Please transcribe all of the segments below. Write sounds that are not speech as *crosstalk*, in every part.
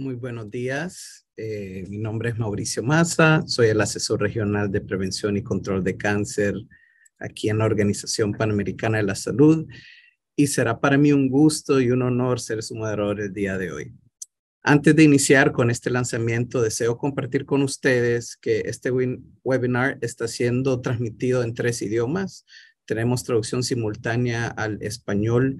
Muy buenos días. Eh, mi nombre es Mauricio Maza. Soy el asesor regional de prevención y control de cáncer aquí en la Organización Panamericana de la Salud. Y será para mí un gusto y un honor ser su moderador el día de hoy. Antes de iniciar con este lanzamiento, deseo compartir con ustedes que este webinar está siendo transmitido en tres idiomas. Tenemos traducción simultánea al español,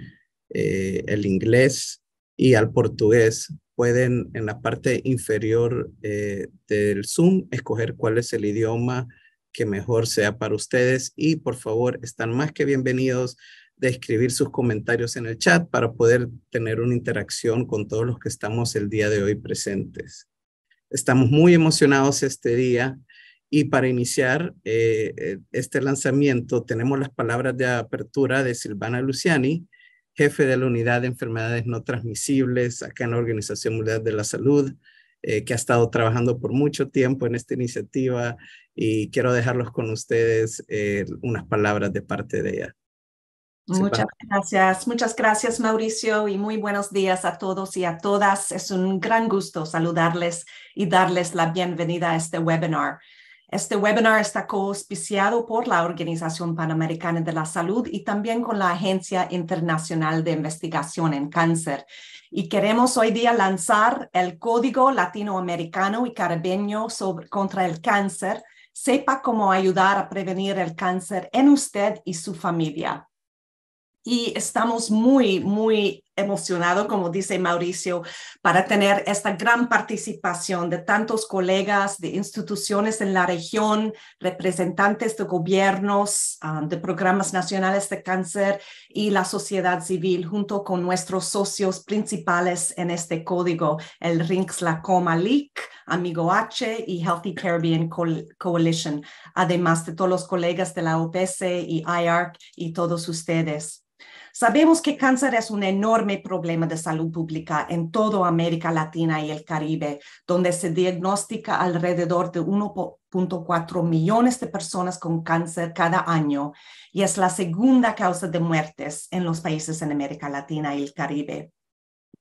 eh, el inglés y al portugués pueden en la parte inferior eh, del Zoom escoger cuál es el idioma que mejor sea para ustedes y por favor están más que bienvenidos de escribir sus comentarios en el chat para poder tener una interacción con todos los que estamos el día de hoy presentes. Estamos muy emocionados este día y para iniciar eh, eh, este lanzamiento tenemos las palabras de apertura de Silvana Luciani, jefe de la unidad de enfermedades no transmisibles acá en la Organización Mundial de la Salud, eh, que ha estado trabajando por mucho tiempo en esta iniciativa y quiero dejarlos con ustedes eh, unas palabras de parte de ella. Muchas gracias, muchas gracias Mauricio y muy buenos días a todos y a todas. Es un gran gusto saludarles y darles la bienvenida a este webinar. Este webinar está auspiciado por la Organización Panamericana de la Salud y también con la Agencia Internacional de Investigación en Cáncer. Y queremos hoy día lanzar el Código Latinoamericano y Caribeño contra el Cáncer. Sepa cómo ayudar a prevenir el cáncer en usted y su familia. Y estamos muy, muy emocionado, como dice Mauricio, para tener esta gran participación de tantos colegas de instituciones en la región, representantes de gobiernos, ah, de programas nacionales de cáncer y la sociedad civil, junto con nuestros socios principales en este código, el rinx la Coma LIC, Amigo H y Healthy Caribbean Coalition, además de todos los colegas de la OPS y IARC y todos ustedes. Sabemos que cáncer es un enorme problema de salud pública en toda América Latina y el Caribe, donde se diagnostica alrededor de 1.4 millones de personas con cáncer cada año y es la segunda causa de muertes en los países en América Latina y el Caribe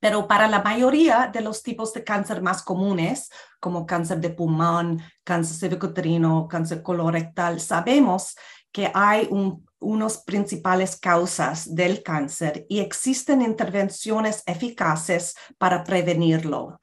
pero para la mayoría de los tipos de cáncer más comunes, como cáncer de pulmón, cáncer cervicotrino cáncer colorectal, sabemos que hay un unas principales causas del cáncer y existen intervenciones eficaces para prevenirlo.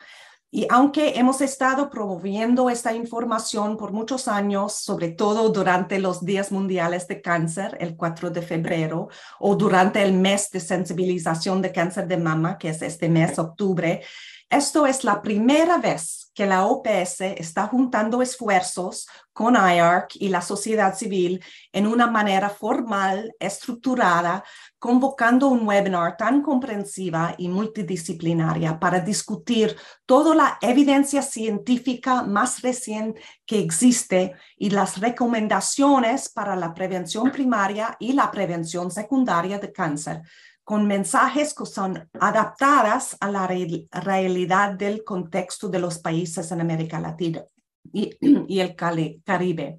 Y aunque hemos estado promoviendo esta información por muchos años, sobre todo durante los Días Mundiales de Cáncer, el 4 de febrero, o durante el mes de sensibilización de cáncer de mama, que es este mes, octubre, esto es la primera vez que la OPS está juntando esfuerzos con IARC y la sociedad civil en una manera formal, estructurada, convocando un webinar tan comprensiva y multidisciplinaria para discutir toda la evidencia científica más reciente que existe y las recomendaciones para la prevención primaria y la prevención secundaria de cáncer con mensajes que son adaptadas a la realidad del contexto de los países en América Latina y, *clears throat* el Caribe.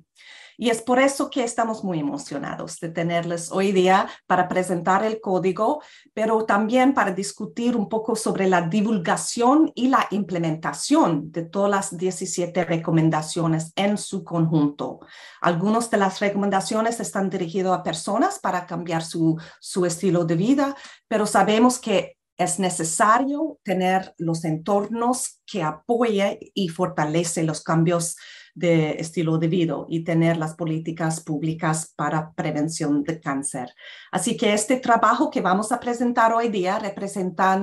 Y es por eso que estamos muy emocionados de tenerles hoy día para presentar el código, pero también para discutir un poco sobre la divulgación y la implementación de todas las 17 recomendaciones en su conjunto. Algunas de las recomendaciones están dirigidas a personas para cambiar su, su estilo de vida, pero sabemos que es necesario tener los entornos que apoyen y fortalece los cambios de estilo de vida y tener las políticas públicas para prevención de cáncer. Así que este trabajo que vamos a presentar hoy día representa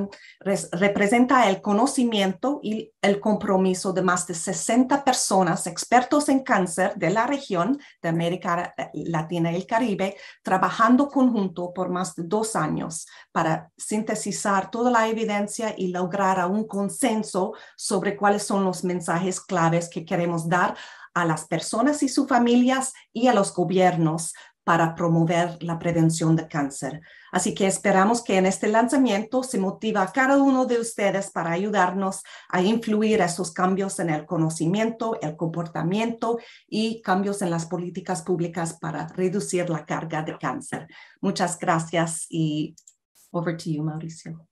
el conocimiento y el compromiso de más de 60 personas expertos en cáncer de la región de América Latina y el Caribe, trabajando conjunto por más de dos años para sintetizar toda la evidencia y lograr un consenso sobre cuáles son los mensajes claves que queremos dar a las personas y sus familias y a los gobiernos para promover la prevención de cáncer. Así que esperamos que en este lanzamiento se motiva a cada uno de ustedes para ayudarnos a influir esos cambios en el conocimiento, el comportamiento y cambios en las políticas públicas para reducir la carga de cáncer. Muchas gracias y over to you, Mauricio.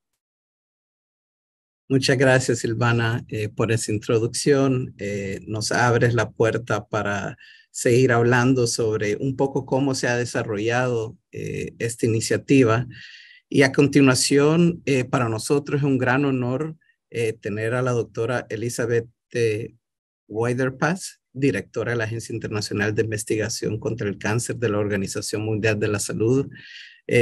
Muchas gracias, Silvana, eh, por esa introducción. Eh, nos abres la puerta para seguir hablando sobre un poco cómo se ha desarrollado eh, esta iniciativa. Y a continuación, eh, para nosotros es un gran honor eh, tener a la doctora Elizabeth Widerpass, directora de la Agencia Internacional de Investigación contra el Cáncer de la Organización Mundial de la Salud.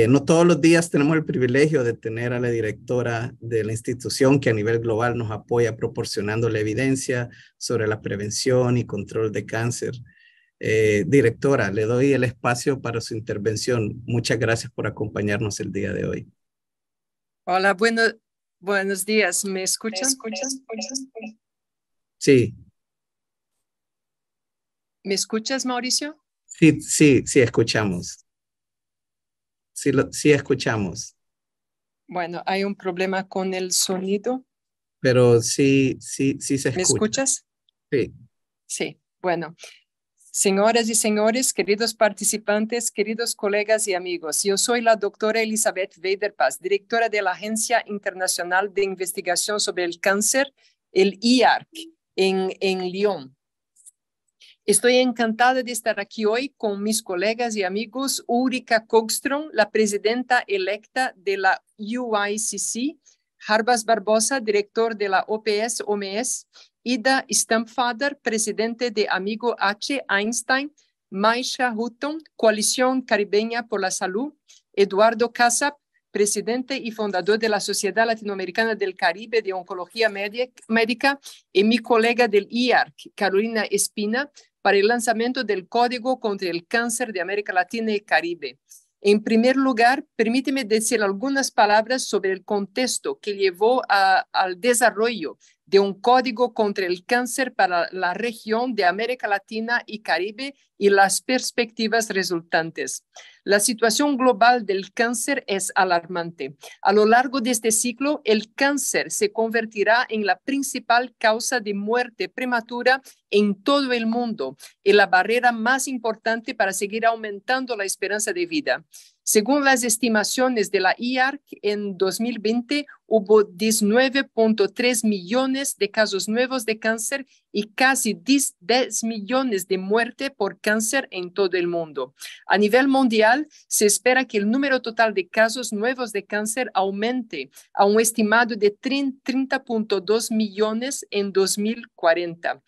no todos los días tenemos el privilegio de tener a la directora de la institución que a nivel global nos apoya proporcionando la evidencia sobre la prevención y control de cáncer. Eh, directora, le doy el espacio para su intervención. Muchas gracias por acompañarnos el día de hoy. Hola, buenos días. ¿Me escuchas? Sí. ¿Me escuchas, Mauricio? Sí, sí, sí, escuchamos. Sí, sí, escuchamos. Bueno, hay un problema con el sonido. Pero sí, sí, sí se escucha. ¿Me escuchas? Sí. Sí, bueno. Señoras y señores, queridos participantes, queridos colegas y amigos, yo soy la doctora Elizabeth Weiderpass, directora de la Agencia Internacional de Investigación sobre el Cáncer, el IARC, en, en Lyon. Estoy encantada de estar aquí hoy con mis colegas y amigos Ulrika Kogström, la presidenta electa de la UICC, Jarbas Barbosa, director de la OPS-OMS, Ida e Stampfader, presidente de Amigo H. Einstein, Maisha Hutton, Coalición Caribeña por la Salud, Eduardo Casap, presidente y fundador de la Sociedad Latinoamericana del Caribe de Oncología Médica, y mi colega del IARC, Carolina Espina, para el lanzamiento del Código contra el Cáncer de América Latina y Caribe. En primer lugar, permíteme decir algunas palabras sobre el contexto que llevó al desarrollo de un código contra el cáncer para la región de América Latina y Caribe y las perspectivas resultantes. La situación global del cáncer es alarmante. A lo largo de este ciclo, el cáncer se convertirá en la principal causa de muerte prematura en todo el mundo y la barrera más importante para seguir aumentando la esperanza de vida. Según las estimaciones de la IARC, en 2020 hubo 19.3 millones de casos nuevos de cáncer y casi 10, millones de muertes por cáncer en todo el mundo. A nivel mundial, se espera que el número total de casos nuevos de cáncer aumente a un estimado de 30.2 millones en 2040.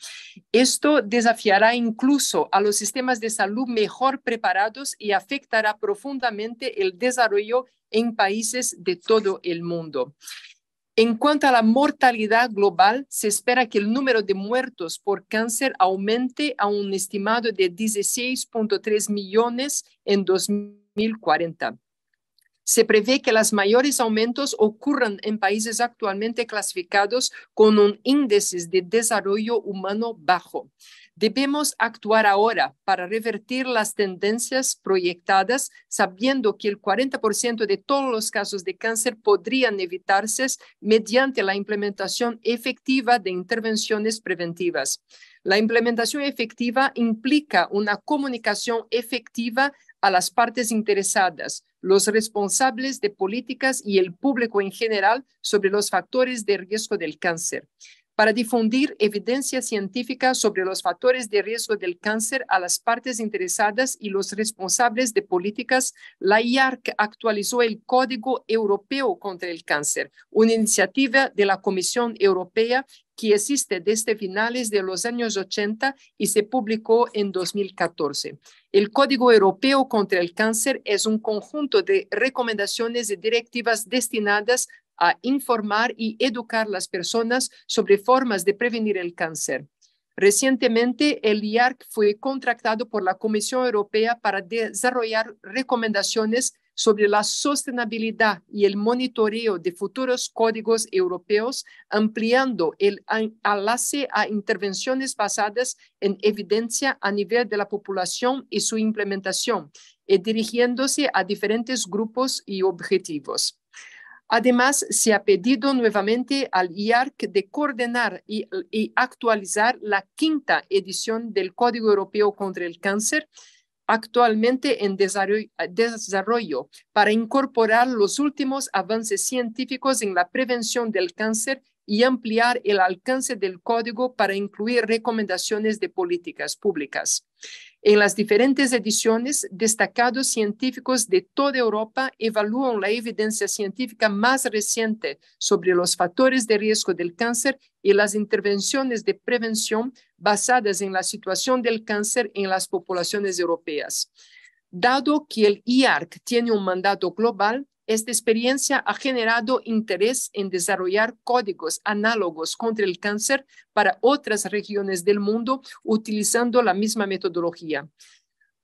Esto desafiará incluso a los sistemas de salud mejor preparados y afectará profundamente el desarrollo en países de todo el mundo. En cuanto a la mortalidad global, se espera que el número de muertos por cáncer aumente a un estimado de 16.3 millones en 2040. Se prevé que los mayores aumentos ocurran en países actualmente clasificados con un índice de desarrollo humano bajo. Debemos actuar ahora para revertir las tendencias proyectadas, sabiendo que el 40% de todos los casos de cáncer podrían evitarse mediante la implementación efectiva de intervenciones preventivas. La implementación efectiva implica una comunicación efectiva a las partes interesadas, los responsables de políticas y el público en general sobre los factores de riesgo del cáncer para difundir evidencia científica sobre los factores de riesgo del cáncer a las partes interesadas y los responsables de políticas, la IARC actualizó el Código Europeo contra el Cáncer, una iniciativa de la Comisión Europea que existe desde finales de los años 80 y se publicó en 2014. El Código Europeo contra el Cáncer es un conjunto de recomendaciones y directivas destinadas a informar y educar a las personas sobre formas de prevenir el cáncer. Recientemente, el IARC fue contratado por la Comisión Europea para desarrollar recomendaciones sobre la sostenibilidad y el monitoreo de futuros códigos europeos, ampliando el enlace a intervenciones basadas en evidencia a nivel de la población y su implementación, y eh, dirigiéndose a diferentes grupos y objetivos. Además, se ha pedido nuevamente al IARC de coordinar y, y actualizar la quinta edición del Código Europeo contra el Cáncer, actualmente en desarrollo para incorporar los últimos avances científicos en la prevención del cáncer y ampliar el alcance del código para incluir recomendaciones de políticas públicas. En las diferentes ediciones, destacados científicos de toda Europa evalúan la evidencia científica más reciente sobre los factores de riesgo del cáncer y las intervenciones de prevención basadas en la situación del cáncer en las poblaciones europeas. Dado que el IARC tiene un mandato global, esta experiencia ha generado interés en desarrollar códigos análogos contra el cáncer para otras regiones del mundo utilizando la misma metodología.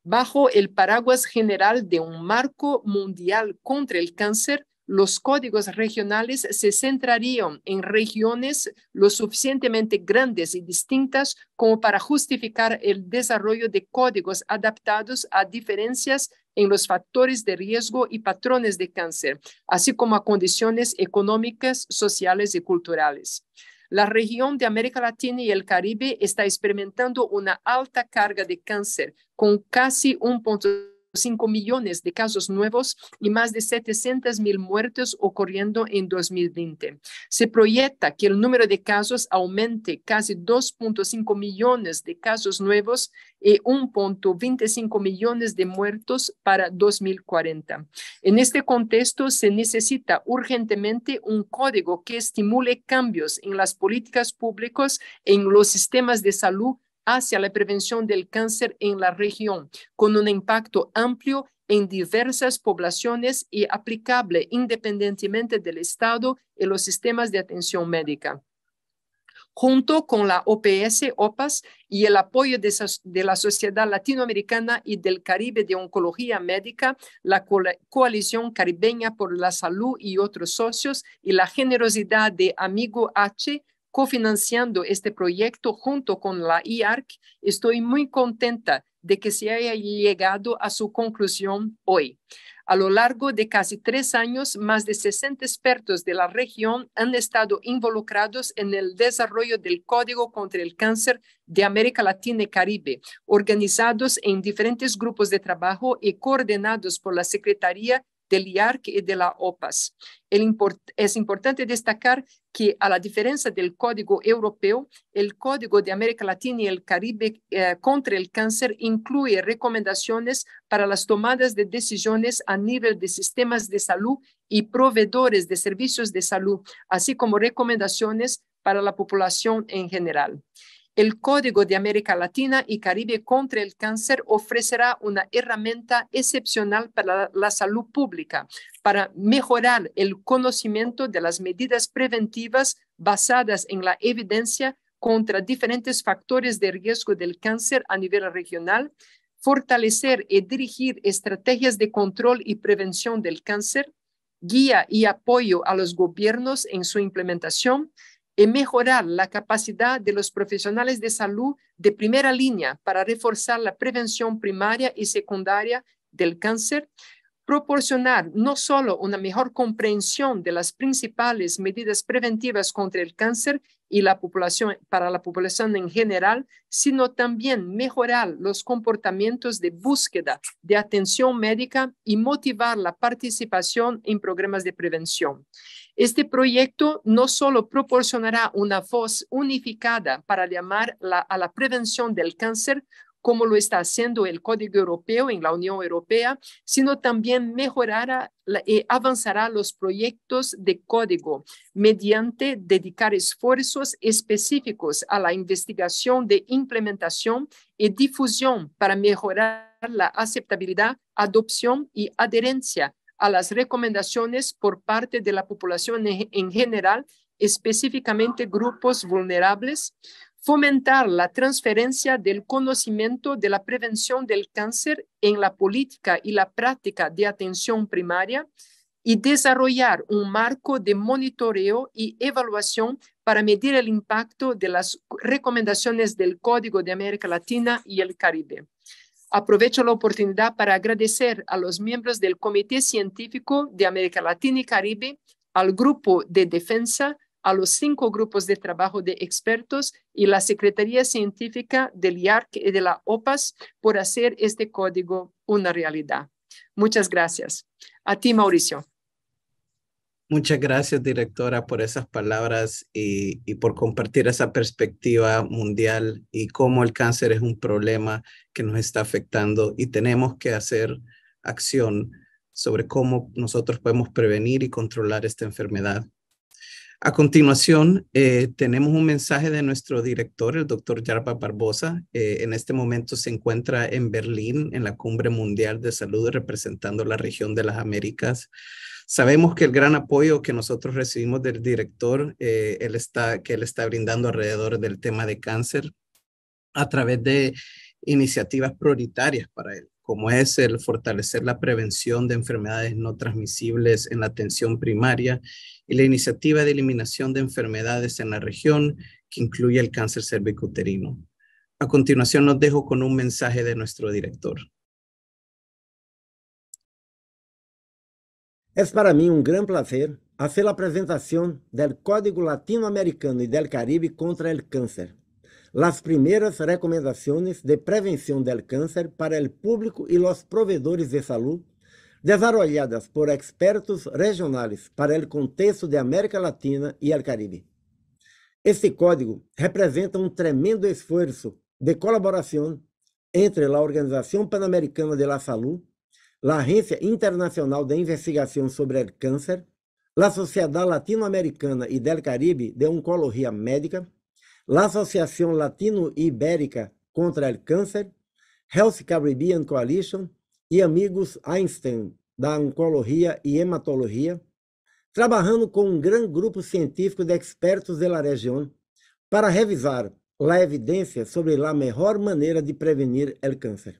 Bajo el paraguas general de un marco mundial contra el cáncer, los códigos regionales se centrarían en regiones lo suficientemente grandes y distintas como para justificar el desarrollo de códigos adaptados a diferencias en los factores de riesgo y patrones de cáncer, así como a condiciones económicas, sociales y culturales. La región de América Latina y el Caribe está experimentando una alta carga de cáncer, con casi un punto... 5 millones de casos nuevos y más de 700 mil muertos ocurriendo en 2020. Se proyecta que el número de casos aumente casi 2.5 millones de casos nuevos y 1.25 millones de muertos para 2040. En este contexto, se necesita urgentemente un código que estimule cambios en las políticas públicas, en los sistemas de salud hacia la prevención del cáncer en la región, con un impacto amplio en diversas poblaciones y aplicable independientemente del Estado y los sistemas de atención médica. Junto con la OPS, OPAS y el apoyo de, la Sociedad Latinoamericana y del Caribe de Oncología Médica, la Coalición Caribeña por la Salud y otros socios y la generosidad de Amigo H, cofinanciando este proyecto junto con la IARC, estoy muy contenta de que se haya llegado a su conclusión hoy. A lo largo de casi tres años, más de 60 expertos de la región han estado involucrados en el desarrollo del Código contra el Cáncer de América Latina y Caribe, organizados en diferentes grupos de trabajo y coordinados por la Secretaría del IARC y de la OPAS. es importante destacar que, a la diferencia del Código Europeo, el Código de América Latina y el Caribe eh, contra el Cáncer incluye recomendaciones para las tomadas de decisiones a nivel de sistemas de salud y proveedores de servicios de salud, así como recomendaciones para la población en general. El Código de América Latina y Caribe contra el Cáncer ofrecerá una herramienta excepcional para la salud pública, para mejorar el conocimiento de las medidas preventivas basadas en la evidencia contra diferentes factores de riesgo del cáncer a nivel regional, fortalecer y dirigir estrategias de control y prevención del cáncer, guía y apoyo a los gobiernos en su implementación, y mejorar la capacidad de los profesionales de salud de primera línea para reforzar la prevención primaria y secundaria del cáncer, proporcionar no solo una mejor comprensión de las principales medidas preventivas contra el cáncer y la población para la población en general, sino también mejorar los comportamientos de búsqueda de atención médica y motivar la participación en programas de prevención. Este proyecto no solo proporcionará una voz unificada para llamar a la prevención del cáncer, como lo está haciendo el Código Europeo en la Unión Europea, sino también mejorará y eh, avanzará los proyectos de código mediante dedicar esfuerzos específicos a la investigación de implementación y difusión para mejorar la aceptabilidad, adopción y adherencia a las recomendaciones por parte de la población en general, específicamente grupos vulnerables, fomentar la transferencia del conocimiento de la prevención del cáncer en la política y la práctica de atención primaria y desarrollar un marco de monitoreo y evaluación para medir el impacto de las recomendaciones del Código de América Latina y el Caribe. Aprovecho la oportunidad para agradecer a los miembros del Comité Científico de América Latina y Caribe, al Grupo de Defensa, a los cinco grupos de trabajo de expertos y la Secretaría Científica del IARC y de la OPAS por hacer este código una realidad. Muchas gracias. A ti, Mauricio. Muchas gracias, directora, por esas palabras y, por compartir esa perspectiva mundial y cómo el cáncer es un problema que nos está afectando y tenemos que hacer acción sobre cómo nosotros podemos prevenir y controlar esta enfermedad. A continuación, eh, tenemos un mensaje de nuestro director, el doctor Yarpa Barbosa. Eh, en este momento se encuentra en Berlín, en la Cumbre Mundial de Salud, representando la región de las Américas. Sabemos que el gran apoyo que nosotros recibimos del director, eh, él está, que él está brindando alrededor del tema de cáncer a través de iniciativas prioritarias para él como es el fortalecer la prevención de enfermedades no transmisibles en la atención primaria y la iniciativa de eliminación de enfermedades en la región, que incluye el cáncer cervicuterino. A continuación, nos dejo con un mensaje de nuestro director. Es para mí un gran placer hacer la presentación del Código Latinoamericano y del Caribe contra el Cáncer, las primeras recomendaciones de prevención del cáncer para el público y los proveedores de salud, desarrolladas por expertos regionales para el contexto de América Latina y el Caribe. Este código representa un tremendo esfuerzo de colaboración entre la Organización Panamericana de la Salud, la Agencia Internacional de Investigación sobre el Cáncer, la Sociedad Latinoamericana y del Caribe de Oncología Médica, la Associação Latino-Ibérica contra o Câncer, Health Caribbean Coalition e Amigos Einstein da Oncologia e Hematologia, trabalhando com um grande grupo científico de expertos da região para revisar a evidência sobre a melhor maneira de prevenir o câncer.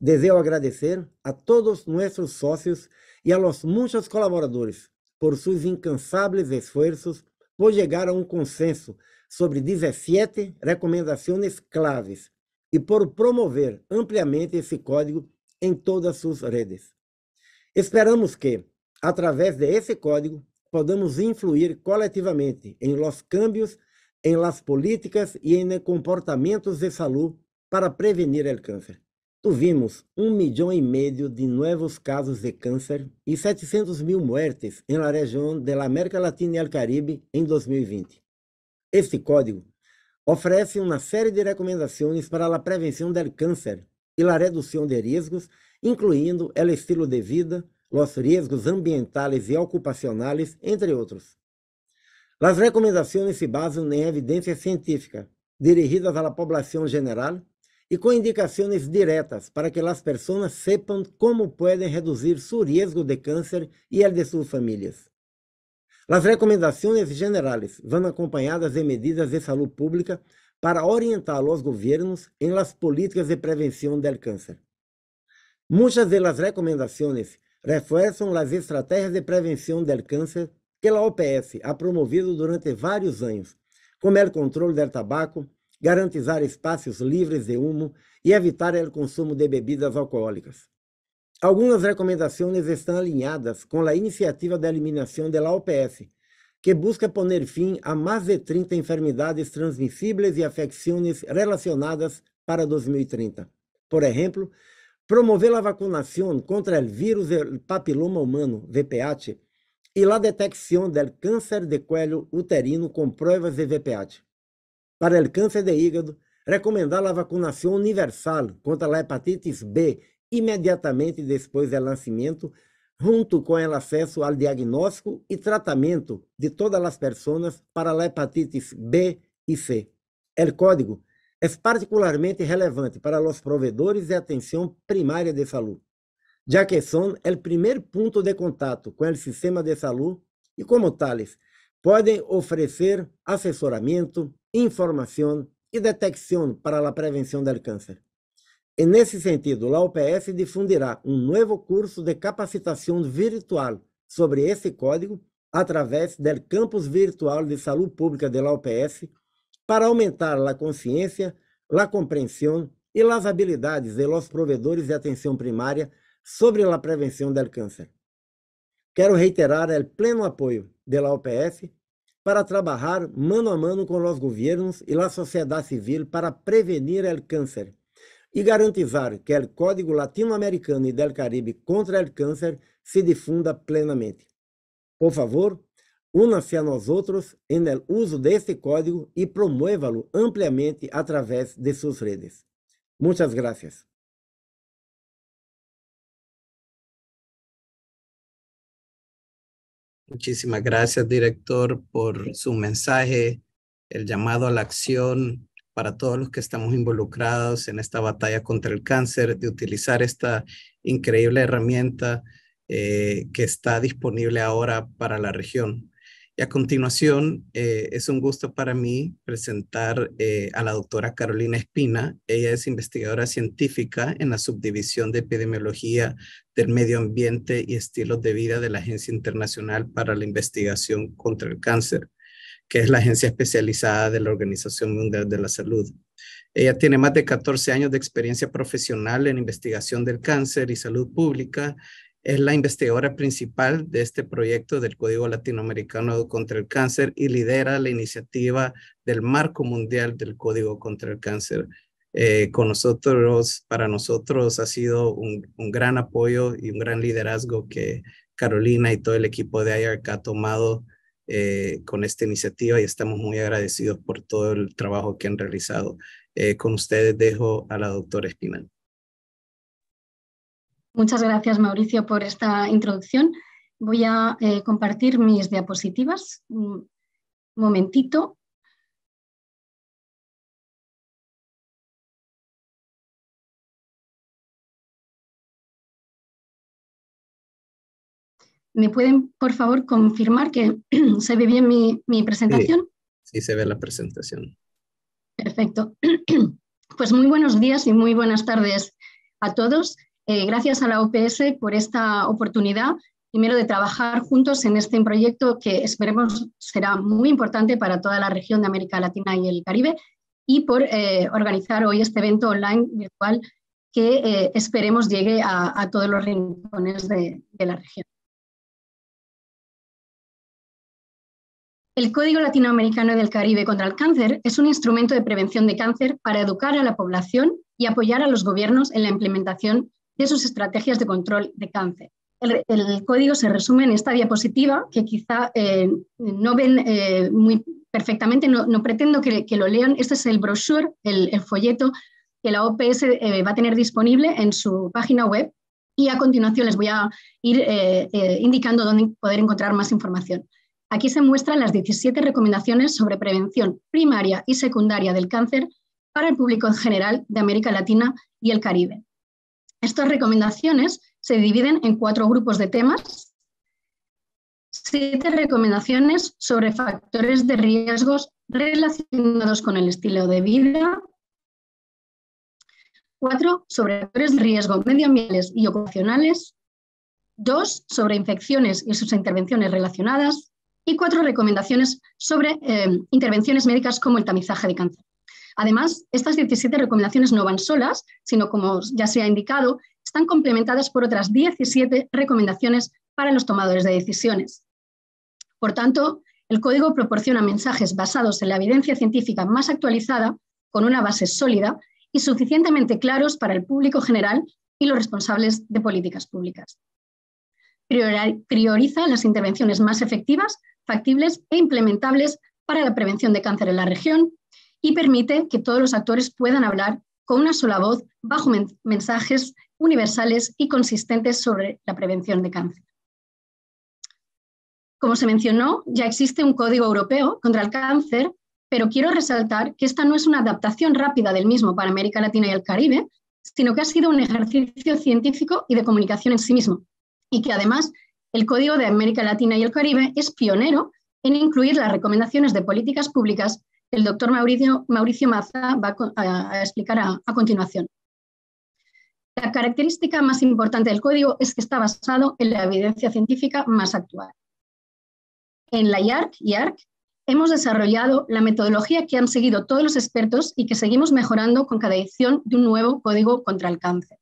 Desejo agradecer a todos nossos sócios e a los muitos colaboradores por seus incansáveis esforços por chegar a um consenso sobre 17 recomendações claves e por promover ampliamente esse código em todas suas redes. Esperamos que, através desse código, podamos influir coletivamente em los cambios, em las políticas e em comportamentos de saúde para prevenir o câncer. Tivemos um milhão e meio de novos casos de câncer e 700 mil mortes na região da América Latina e do Caribe em 2020. Este código oferece uma série de recomendações para a prevenção do câncer e a redução de riscos, incluindo o estilo de vida, os riscos ambientais e ocupacionais, entre outros. As recomendações se basam em evidência científica, dirigidas à população geral e com indicações diretas para que as pessoas sepam como podem reduzir seu risco de câncer e o de suas famílias. As recomendações generais vão acompanhadas de medidas de saúde pública para orientar os governos em las políticas de prevenção del câncer. Muitas das recomendações reforçam as estratégias de prevenção del câncer que a OPS ha promovido durante vários anos, como o controle do tabaco, garantizar espaços livres de humo e evitar o consumo de bebidas alcoólicas. Algumas recomendações estão alinhadas com a iniciativa de eliminação da OPS, que busca poner fim a mais de 30 enfermidades transmissíveis e afecciones relacionadas para 2030. Por exemplo, promover a vacinação contra o vírus papiloma humano, VPH, e a detecção do câncer de cuello uterino com pruebas de VPH. Para o câncer de hígado, recomendar a vacinação universal contra a hepatitis B imediatamente depois do é nascimento, junto com o acesso ao diagnóstico e tratamento de todas as pessoas para a hepatitis B e C. O código é particularmente relevante para os provedores de atenção primária de saúde, já que são o primeiro ponto de contato com o sistema de saúde e, como tales, podem oferecer assessoramento, informação e detecção para a prevenção do câncer. E nesse sentido, a UPS difundirá um novo curso de capacitação virtual sobre esse código através do campus virtual de saúde pública de la UPS para aumentar a consciência, a compreensão e as habilidades de los provedores de atenção primária sobre a prevenção do câncer. Quero reiterar o pleno apoio de la UPS para trabalhar mano a mano com os governos e a sociedade civil para prevenir o câncer e garantizar que o Código Latino-Americano e del Caribe contra o Câncer se difunda plenamente. Por favor, una-se a nós outros em uso deste código e promovê-lo ampliamente através de suas redes. Muitas graças. Muchísimas gracias, director, por su mensaje, el llamado a la acción para todos los que estamos involucrados en esta batalla contra el cáncer, de utilizar esta increíble herramienta eh, que está disponible ahora para la región. Y a continuación, eh, es un gusto para mí presentar eh, a la doctora Carolina Espina. Ella es investigadora científica en la subdivisión de epidemiología del medio ambiente y estilos de vida de la Agencia Internacional para la Investigación contra el Cáncer que es la agencia especializada de la Organización Mundial de la Salud. Ella tiene más de 14 años de experiencia profesional en investigación del cáncer y salud pública. Es la investigadora principal de este proyecto del Código Latinoamericano contra el Cáncer y lidera la iniciativa del Marco Mundial del Código contra el Cáncer. Eh, con nosotros, para nosotros ha sido un, gran apoyo y un gran liderazgo que Carolina y todo el equipo de IARC ha tomado eh, con esta iniciativa y estamos muy agradecidos por todo el trabajo que han realizado. Eh, con ustedes dejo a la doctora Espinal. Muchas gracias, Mauricio, por esta introducción. Voy a eh, compartir mis diapositivas. Un momentito. ¿Me pueden, por favor, confirmar que *clears throat* se ve bien mi, presentación? Sí, se ve la presentación. Perfecto. *clears throat* Pues muy buenos días y muy buenas tardes a todos. Eh, gracias a la OPS por esta oportunidad, primero de trabajar juntos en este proyecto que esperemos será muy importante para toda la región de América Latina y el Caribe y por eh, organizar hoy este evento online virtual que eh, esperemos llegue a, todos los rincones de la región. El Código Latinoamericano del Caribe contra el Cáncer es un instrumento de prevención de cáncer para educar a la población y apoyar a los gobiernos en la implementación de sus estrategias de control de cáncer. El, código se resume en esta diapositiva que quizá eh, no ven eh, muy perfectamente, no, pretendo que, lo lean. Este es el brochure, el, folleto que la OPS eh, va a tener disponible en su página web y a continuación les voy a ir indicando dónde poder encontrar más información. Aquí se muestran las 17 recomendaciones sobre prevención primaria y secundaria del cáncer para el público en general de América Latina y el Caribe. Estas recomendaciones se dividen en cuatro grupos de temas, siete recomendaciones sobre factores de riesgos relacionados con el estilo de vida, cuatro sobre factores de riesgo medioambientales y ocupacionales, dos sobre infecciones y sus intervenciones relacionadas, y cuatro recomendaciones sobre eh, intervenciones médicas como el tamizaje de cáncer. Además, estas 17 recomendaciones no van solas, sino como ya se ha indicado, están complementadas por otras 17 recomendaciones para los tomadores de decisiones. Por tanto, el código proporciona mensajes basados en la evidencia científica más actualizada, con una base sólida y suficientemente claros para el público general y los responsables de políticas públicas. Prioriza las intervenciones más efectivas factibles e implementables para la prevención de cáncer en la región y permite que todos los actores puedan hablar con una sola voz bajo mensajes universales y consistentes sobre la prevención de cáncer. Como se mencionó, ya existe un código europeo contra el cáncer, pero quiero resaltar que esta no es una adaptación rápida del mismo para América Latina y el Caribe, sino que ha sido un ejercicio científico y de comunicación en sí mismo, y que además el Código de América Latina y el Caribe es pionero en incluir las recomendaciones de políticas públicas que el doctor Mauricio, Maza va a, explicar a, continuación. La característica más importante del código es que está basado en la evidencia científica más actual. En la IARC, IARC hemos desarrollado la metodología que han seguido todos los expertos y que seguimos mejorando con cada edición de un nuevo código contra el cáncer.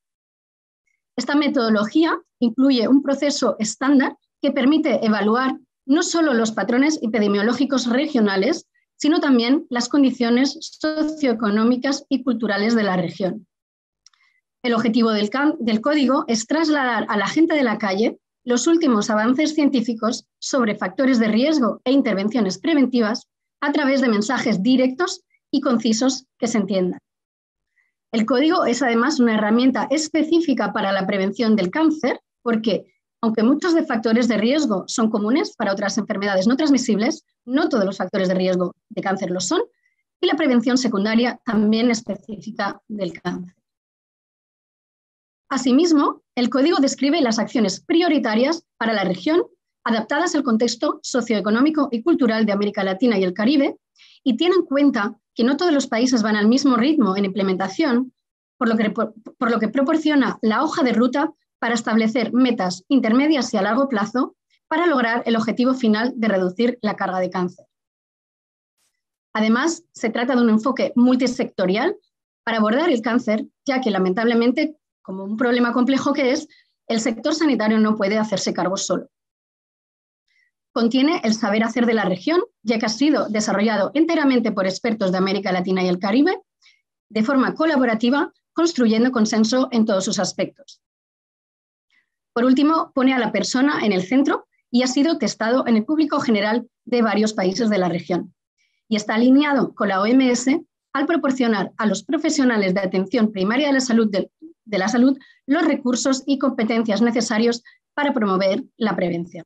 Esta metodología incluye un proceso estándar que permite evaluar no solo los patrones epidemiológicos regionales, sino también las condiciones socioeconómicas y culturales de la región. El objetivo del, del, código es trasladar a la gente de la calle los últimos avances científicos sobre factores de riesgo e intervenciones preventivas a través de mensajes directos y concisos que se entiendan. El código es además una herramienta específica para la prevención del cáncer porque aunque muchos de factores de riesgo son comunes para otras enfermedades no transmisibles, no todos los factores de riesgo de cáncer lo son y la prevención secundaria también específica del cáncer. Asimismo, el código describe las acciones prioritarias para la región adaptadas al contexto socioeconómico y cultural de América Latina y el Caribe y tiene en cuenta que no todos los países van al mismo ritmo en implementación, por lo que, por lo que proporciona la hoja de ruta para establecer metas intermedias y a largo plazo para lograr el objetivo final de reducir la carga de cáncer. Además, se trata de un enfoque multisectorial para abordar el cáncer, ya que lamentablemente, como un problema complejo que es, el sector sanitario no puede hacerse cargo solo. Contiene el saber hacer de la región, ya que ha sido desarrollado enteramente por expertos de América Latina y el Caribe, de forma colaborativa, construyendo consenso en todos sus aspectos, por último, pone a la persona en el centro y ha sido testado en el público general de varios países de la región. Y está alineado con la OMS al proporcionar a los profesionales de atención primaria de la salud, la salud los recursos y competencias necesarios para promover la prevención.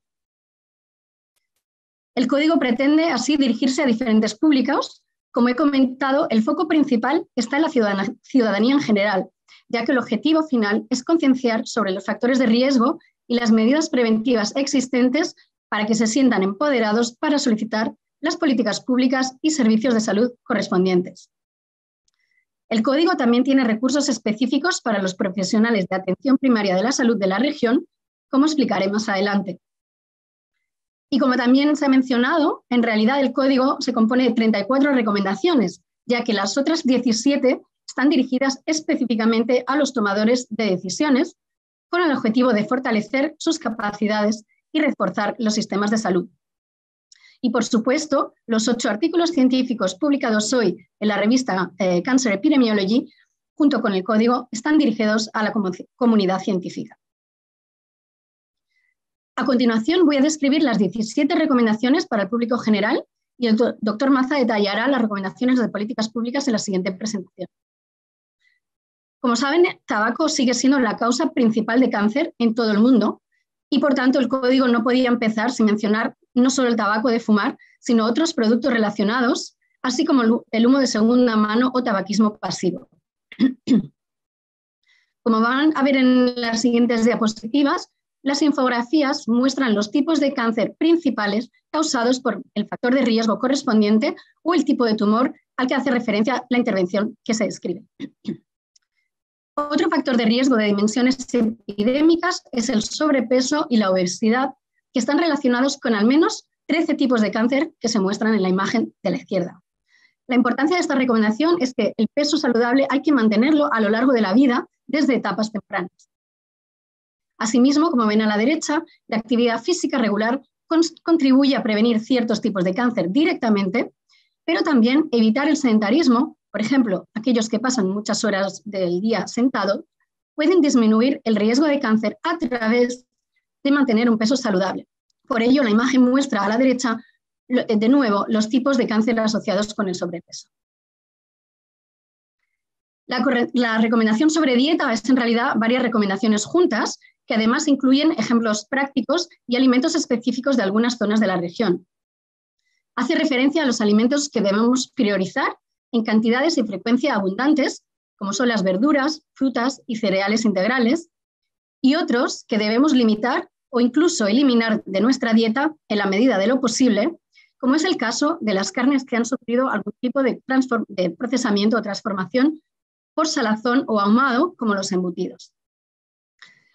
El código pretende así dirigirse a diferentes públicos. Como he comentado, el foco principal está en la ciudadanía en general, ya que el objetivo final es concienciar sobre los factores de riesgo y las medidas preventivas existentes para que se sientan empoderados para solicitar las políticas públicas y servicios de salud correspondientes. El código también tiene recursos específicos para los profesionales de atención primaria de la salud de la región, como explicaré más adelante. Y como también se ha mencionado, en realidad el código se compone de 34 recomendaciones, ya que las otras 17 están dirigidas específicamente a los tomadores de decisiones con el objetivo de fortalecer sus capacidades y reforzar los sistemas de salud. Y por supuesto, los ocho artículos científicos publicados hoy en la revista eh, Cancer Epidemiology, junto con el código, están dirigidos a la comunidad científica. A continuación, voy a describir las 17 recomendaciones para el público general y el doctor Maza detallará las recomendaciones de políticas públicas en la siguiente presentación. Como saben, tabaco sigue siendo la causa principal de cáncer en todo el mundo y por tanto el código no podía empezar sin mencionar no solo el tabaco de fumar, sino otros productos relacionados, así como el humo de segunda mano o tabaquismo pasivo. *clears throat* Como van a ver en las siguientes diapositivas, las infografías muestran los tipos de cáncer principales causados por el factor de riesgo correspondiente o el tipo de tumor al que hace referencia la intervención que se describe. *clears throat* Otro factor de riesgo de dimensiones epidémicas es el sobrepeso y la obesidad, que están relacionados con al menos 13 tipos de cáncer que se muestran en la imagen de la izquierda. La importancia de esta recomendación es que el peso saludable hay que mantenerlo a lo largo de la vida desde etapas tempranas. Asimismo, como ven a la derecha, la actividad física regular contribuye a prevenir ciertos tipos de cáncer directamente, pero también evitar el sedentarismo por ejemplo, aquellos que pasan muchas horas del día sentados pueden disminuir el riesgo de cáncer a través de mantener un peso saludable. Por ello, la imagen muestra a la derecha eh, de nuevo los tipos de cáncer asociados con el sobrepeso. La, la, recomendación sobre dieta es en realidad varias recomendaciones juntas que además incluyen ejemplos prácticos y alimentos específicos de algunas zonas de la región. Hace referencia a los alimentos que debemos priorizar en cantidades y frecuencia abundantes, como son las verduras, frutas y cereales integrales, y otros que debemos limitar o incluso eliminar de nuestra dieta en la medida de lo posible, como es el caso de las carnes que han sufrido algún tipo de, procesamiento o transformación por salazón o ahumado, como los embutidos.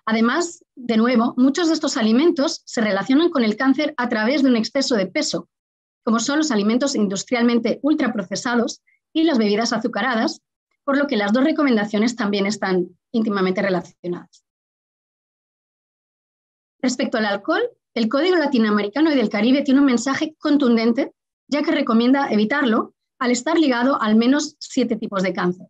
Además, de nuevo, muchos de estos alimentos se relacionan con el cáncer a través de un exceso de peso, como son los alimentos industrialmente ultraprocesados y las bebidas azucaradas, por lo que las dos recomendaciones también están íntimamente relacionadas. Respecto al alcohol, el Código Latinoamericano y del Caribe tiene un mensaje contundente, ya que recomienda evitarlo al estar ligado al menos siete tipos de cáncer.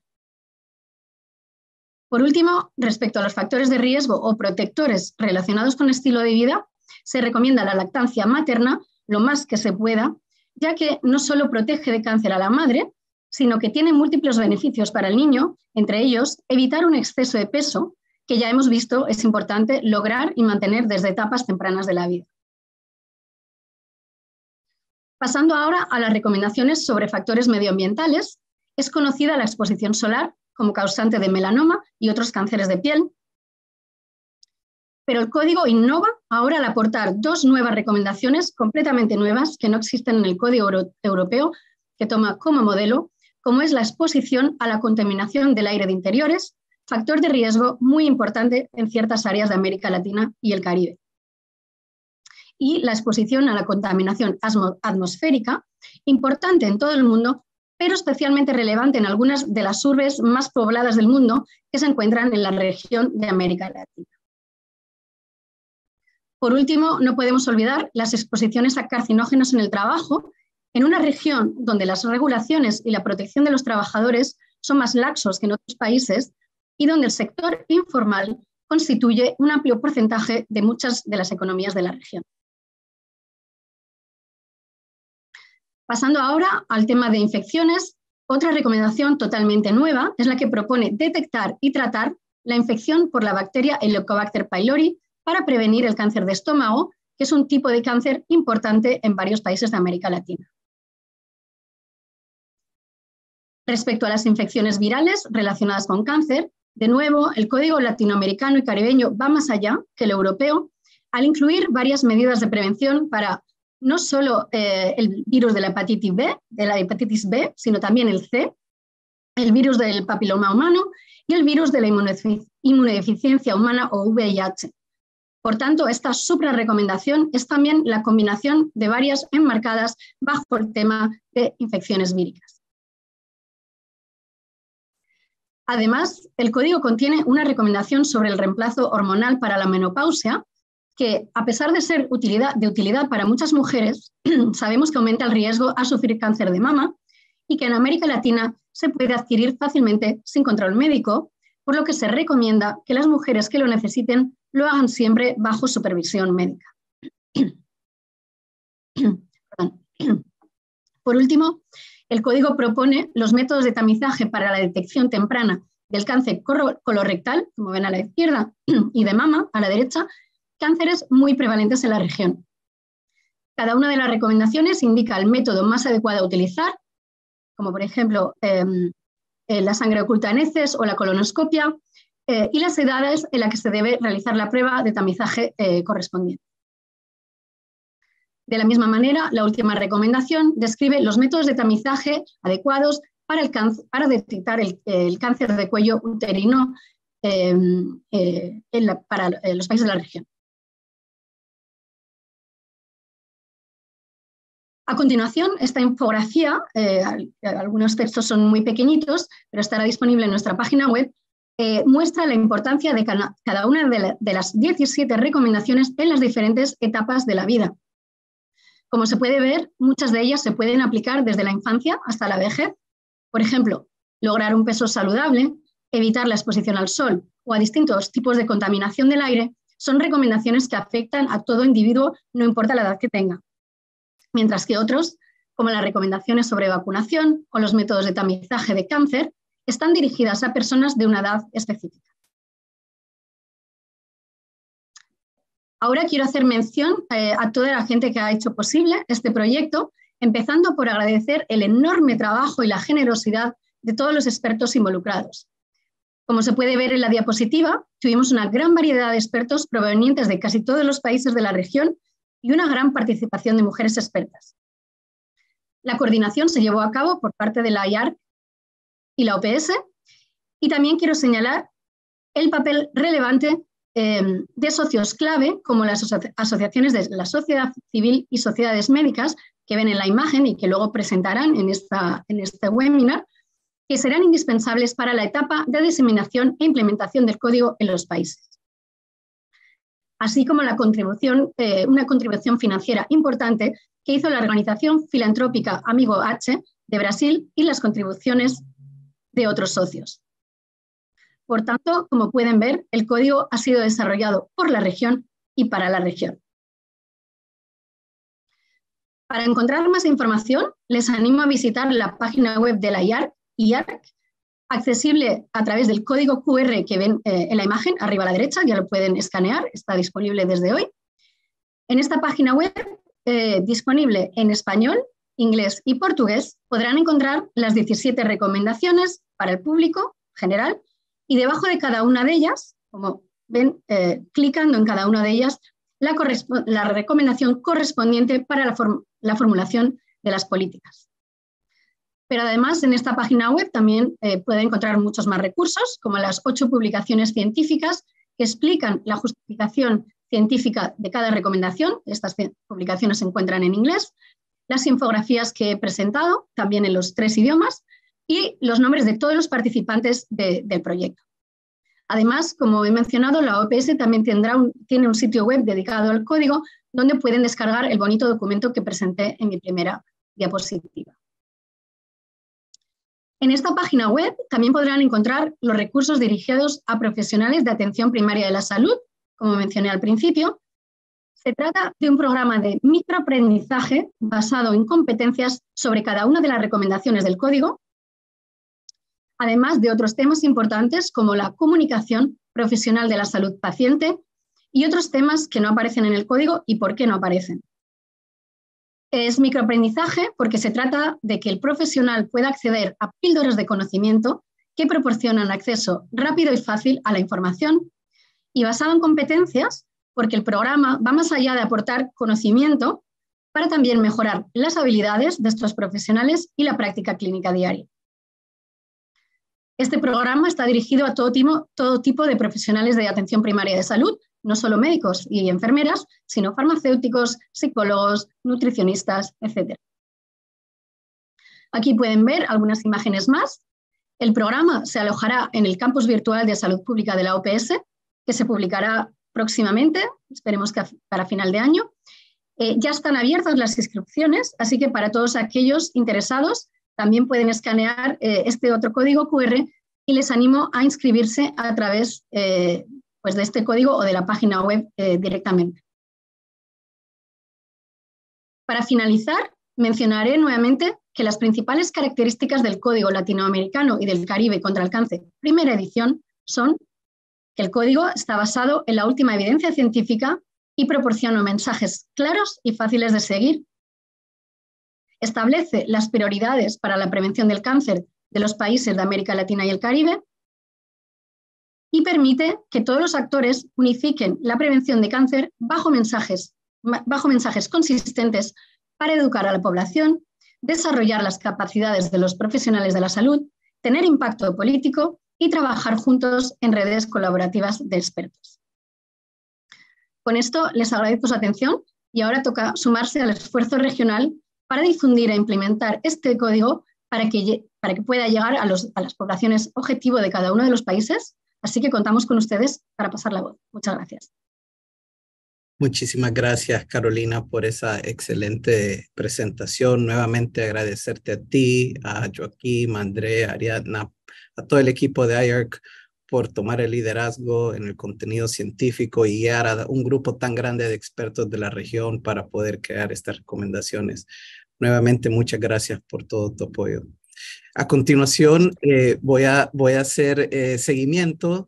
Por último, respecto a los factores de riesgo o protectores relacionados con estilo de vida, se recomienda la lactancia materna lo más que se pueda, ya que no solo protege de cáncer a la madre, sino que tiene múltiples beneficios para el niño, entre ellos evitar un exceso de peso, que ya hemos visto es importante lograr y mantener desde etapas tempranas de la vida. Pasando ahora a las recomendaciones sobre factores medioambientales, es conocida la exposición solar como causante de melanoma y otros cánceres de piel. Pero el código innova ahora al aportar dos nuevas recomendaciones completamente nuevas que no existen en el código europeo que toma como modelo como es la exposición a la contaminación del aire de interiores, factor de riesgo muy importante en ciertas áreas de América Latina y el Caribe. Y la exposición a la contaminación atmosférica, importante en todo el mundo, pero especialmente relevante en algunas de las urbes más pobladas del mundo que se encuentran en la región de América Latina. Por último, no podemos olvidar las exposiciones a carcinógenos en el trabajo en una región donde las regulaciones y la protección de los trabajadores son más laxos que en otros países y donde el sector informal constituye un amplio porcentaje de muchas de las economías de la región. Pasando ahora al tema de infecciones, otra recomendación totalmente nueva es la que propone detectar y tratar la infección por la bacteria Helicobacter pylori para prevenir el cáncer de estómago, que es un tipo de cáncer importante en varios países de América Latina. Respecto a las infecciones virales relacionadas con cáncer, de nuevo, el Código Latinoamericano y Caribeño va más allá que el europeo al incluir varias medidas de prevención para no solo eh, el virus de la hepatitis B, de la hepatitis B, sino también el C, el virus del papiloma humano y el virus de la inmunodeficiencia humana o VIH. Por tanto, esta suprarrecomendación es también la combinación de varias enmarcadas bajo el tema de infecciones víricas. Además, el código contiene una recomendación sobre el reemplazo hormonal para la menopausia, que a pesar de ser de utilidad para muchas mujeres, *clears throat* sabemos que aumenta el riesgo a sufrir cáncer de mama y que en América Latina se puede adquirir fácilmente sin control médico, por lo que se recomienda que las mujeres que lo necesiten lo hagan siempre bajo supervisión médica. *clears throat* *clears throat* Por último, el código propone los métodos de tamizaje para la detección temprana del cáncer colorectal, como ven a la izquierda, *clears throat* y de mama, a la derecha, cánceres muy prevalentes en la región. Cada una de las recomendaciones indica el método más adecuado a utilizar, como por ejemplo em, eh, la sangre oculta en heces o la colonoscopia, eh, y las edades en las que se debe realizar la prueba de tamizaje eh, correspondiente. De la misma manera, la última recomendación describe los métodos de tamizaje adecuados para, detectar el, cáncer de cuello uterino em, eh, para los países de la región. A continuación, esta infografía, eh, algunos textos son muy pequeñitos, pero estará disponible en nuestra página web, eh, muestra la importancia de cada una de, las 17 recomendaciones en las diferentes etapas de la vida. Como se puede ver, muchas de ellas se pueden aplicar desde la infancia hasta la vejez. Por ejemplo, lograr un peso saludable, evitar la exposición al sol o a distintos tipos de contaminación del aire son recomendaciones que afectan a todo individuo, no importa la edad que tenga. Mientras que otros, como las recomendaciones sobre vacunación o los métodos de tamizaje de cáncer, están dirigidas a personas de una edad específica. Ahora quiero hacer mención eh, a toda la gente que ha hecho posible este proyecto, empezando por agradecer el enorme trabajo y la generosidad de todos los expertos involucrados. Como se puede ver en la diapositiva, tuvimos una gran variedad de expertos provenientes de casi todos los países de la región y una gran participación de mujeres expertas. La coordinación se llevó a cabo por parte de la IARC y la OPS, y también quiero señalar el papel relevante Em, de socios clave, como las asociaciones de la sociedad civil y sociedades médicas, que ven en la imagen y que luego presentarán en, esta, este webinar, que serán indispensables para la etapa de diseminación e implementación del código en los países. Así como la eh, una contribución financiera importante que hizo la organización filantrópica Amigo H de Brasil y las contribuciones de otros socios. Por tanto, como pueden ver, el código ha sido desarrollado por la región y para la región. Para encontrar más información, les animo a visitar la página web de la IARC, accesible a través del código QR que ven eh, en la imagen, arriba a la derecha, ya lo pueden escanear, está disponible desde hoy. En esta página web, eh, disponible en español, inglés y portugués, podrán encontrar las 17 recomendaciones para el público general y debajo de cada una de ellas, como ven, eh, clicando en cada una de ellas, la, recomendación correspondiente para la, formulación de las políticas. Pero además, en esta página web también eh, puede encontrar muchos más recursos, como las ocho publicaciones científicas que explican la justificación científica de cada recomendación. Estas publicaciones se encuentran en inglés. Las infografías que he presentado, también en los tres idiomas, y los nombres de todos los participantes del proyecto. Además, como he mencionado, la OPS también tiene un sitio web dedicado al código donde pueden descargar el bonito documento que presenté en mi primera diapositiva. En esta página web también podrán encontrar los recursos dirigidos a profesionales de atención primaria de la salud, como mencioné al principio. Se trata de un programa de microaprendizaje basado en competencias sobre cada una de las recomendaciones del código además de otros temas importantes como la comunicación profesional de la salud paciente y otros temas que no aparecen en el código y por qué no aparecen. Es microaprendizaje porque se trata de que el profesional pueda acceder a píldoras de conocimiento que proporcionan acceso rápido y fácil a la información y basado en competencias porque el programa va más allá de aportar conocimiento para también mejorar las habilidades de estos profesionales y la práctica clínica diaria. Este programa está dirigido a todo, tipo de profesionales de atención primaria de salud, no solo médicos y enfermeras, sino farmacéuticos, psicólogos, nutricionistas, etc. Aquí pueden ver algunas imágenes más. El programa se alojará en el campus virtual de salud pública de la OPS, que se publicará próximamente, esperemos que para final de año. Eh, ya están abiertas las inscripciones, así que para todos aquellos interesados también pueden escanear eh, este otro código QR y les animo a inscribirse a través eh, pues de este código o de la página web eh, directamente. Para finalizar, mencionaré nuevamente que las principales características del Código Latinoamericano y del Caribe contra el cáncer primera edición son que el código está basado en la última evidencia científica y proporciona mensajes claros y fáciles de seguir establece las prioridades para la prevención del cáncer de los países de América Latina y el Caribe y permite que todos los actores unifiquen la prevención de cáncer bajo mensajes, bajo mensajes consistentes para educar a la población, desarrollar las capacidades de los profesionales de la salud, tener impacto político y trabajar juntos en redes colaborativas de expertos. Con esto les agradezco su atención y ahora toca sumarse al esfuerzo regional para difundir e implementar este código para que, para que pueda llegar a, las poblaciones objetivo de cada uno de los países. Así que contamos con ustedes para pasar la voz. Muchas gracias. Muchísimas gracias, Carolina, por esa excelente presentación. Nuevamente agradecerte a ti, a Joaquín, a André, a Ariadna, a todo el equipo de IARC por tomar el liderazgo en el contenido científico y guiar a un grupo tan grande de expertos de la región para poder crear estas recomendaciones. Nuevamente, muchas gracias por todo tu apoyo. A continuación, eh, voy, a, voy a hacer eh, seguimiento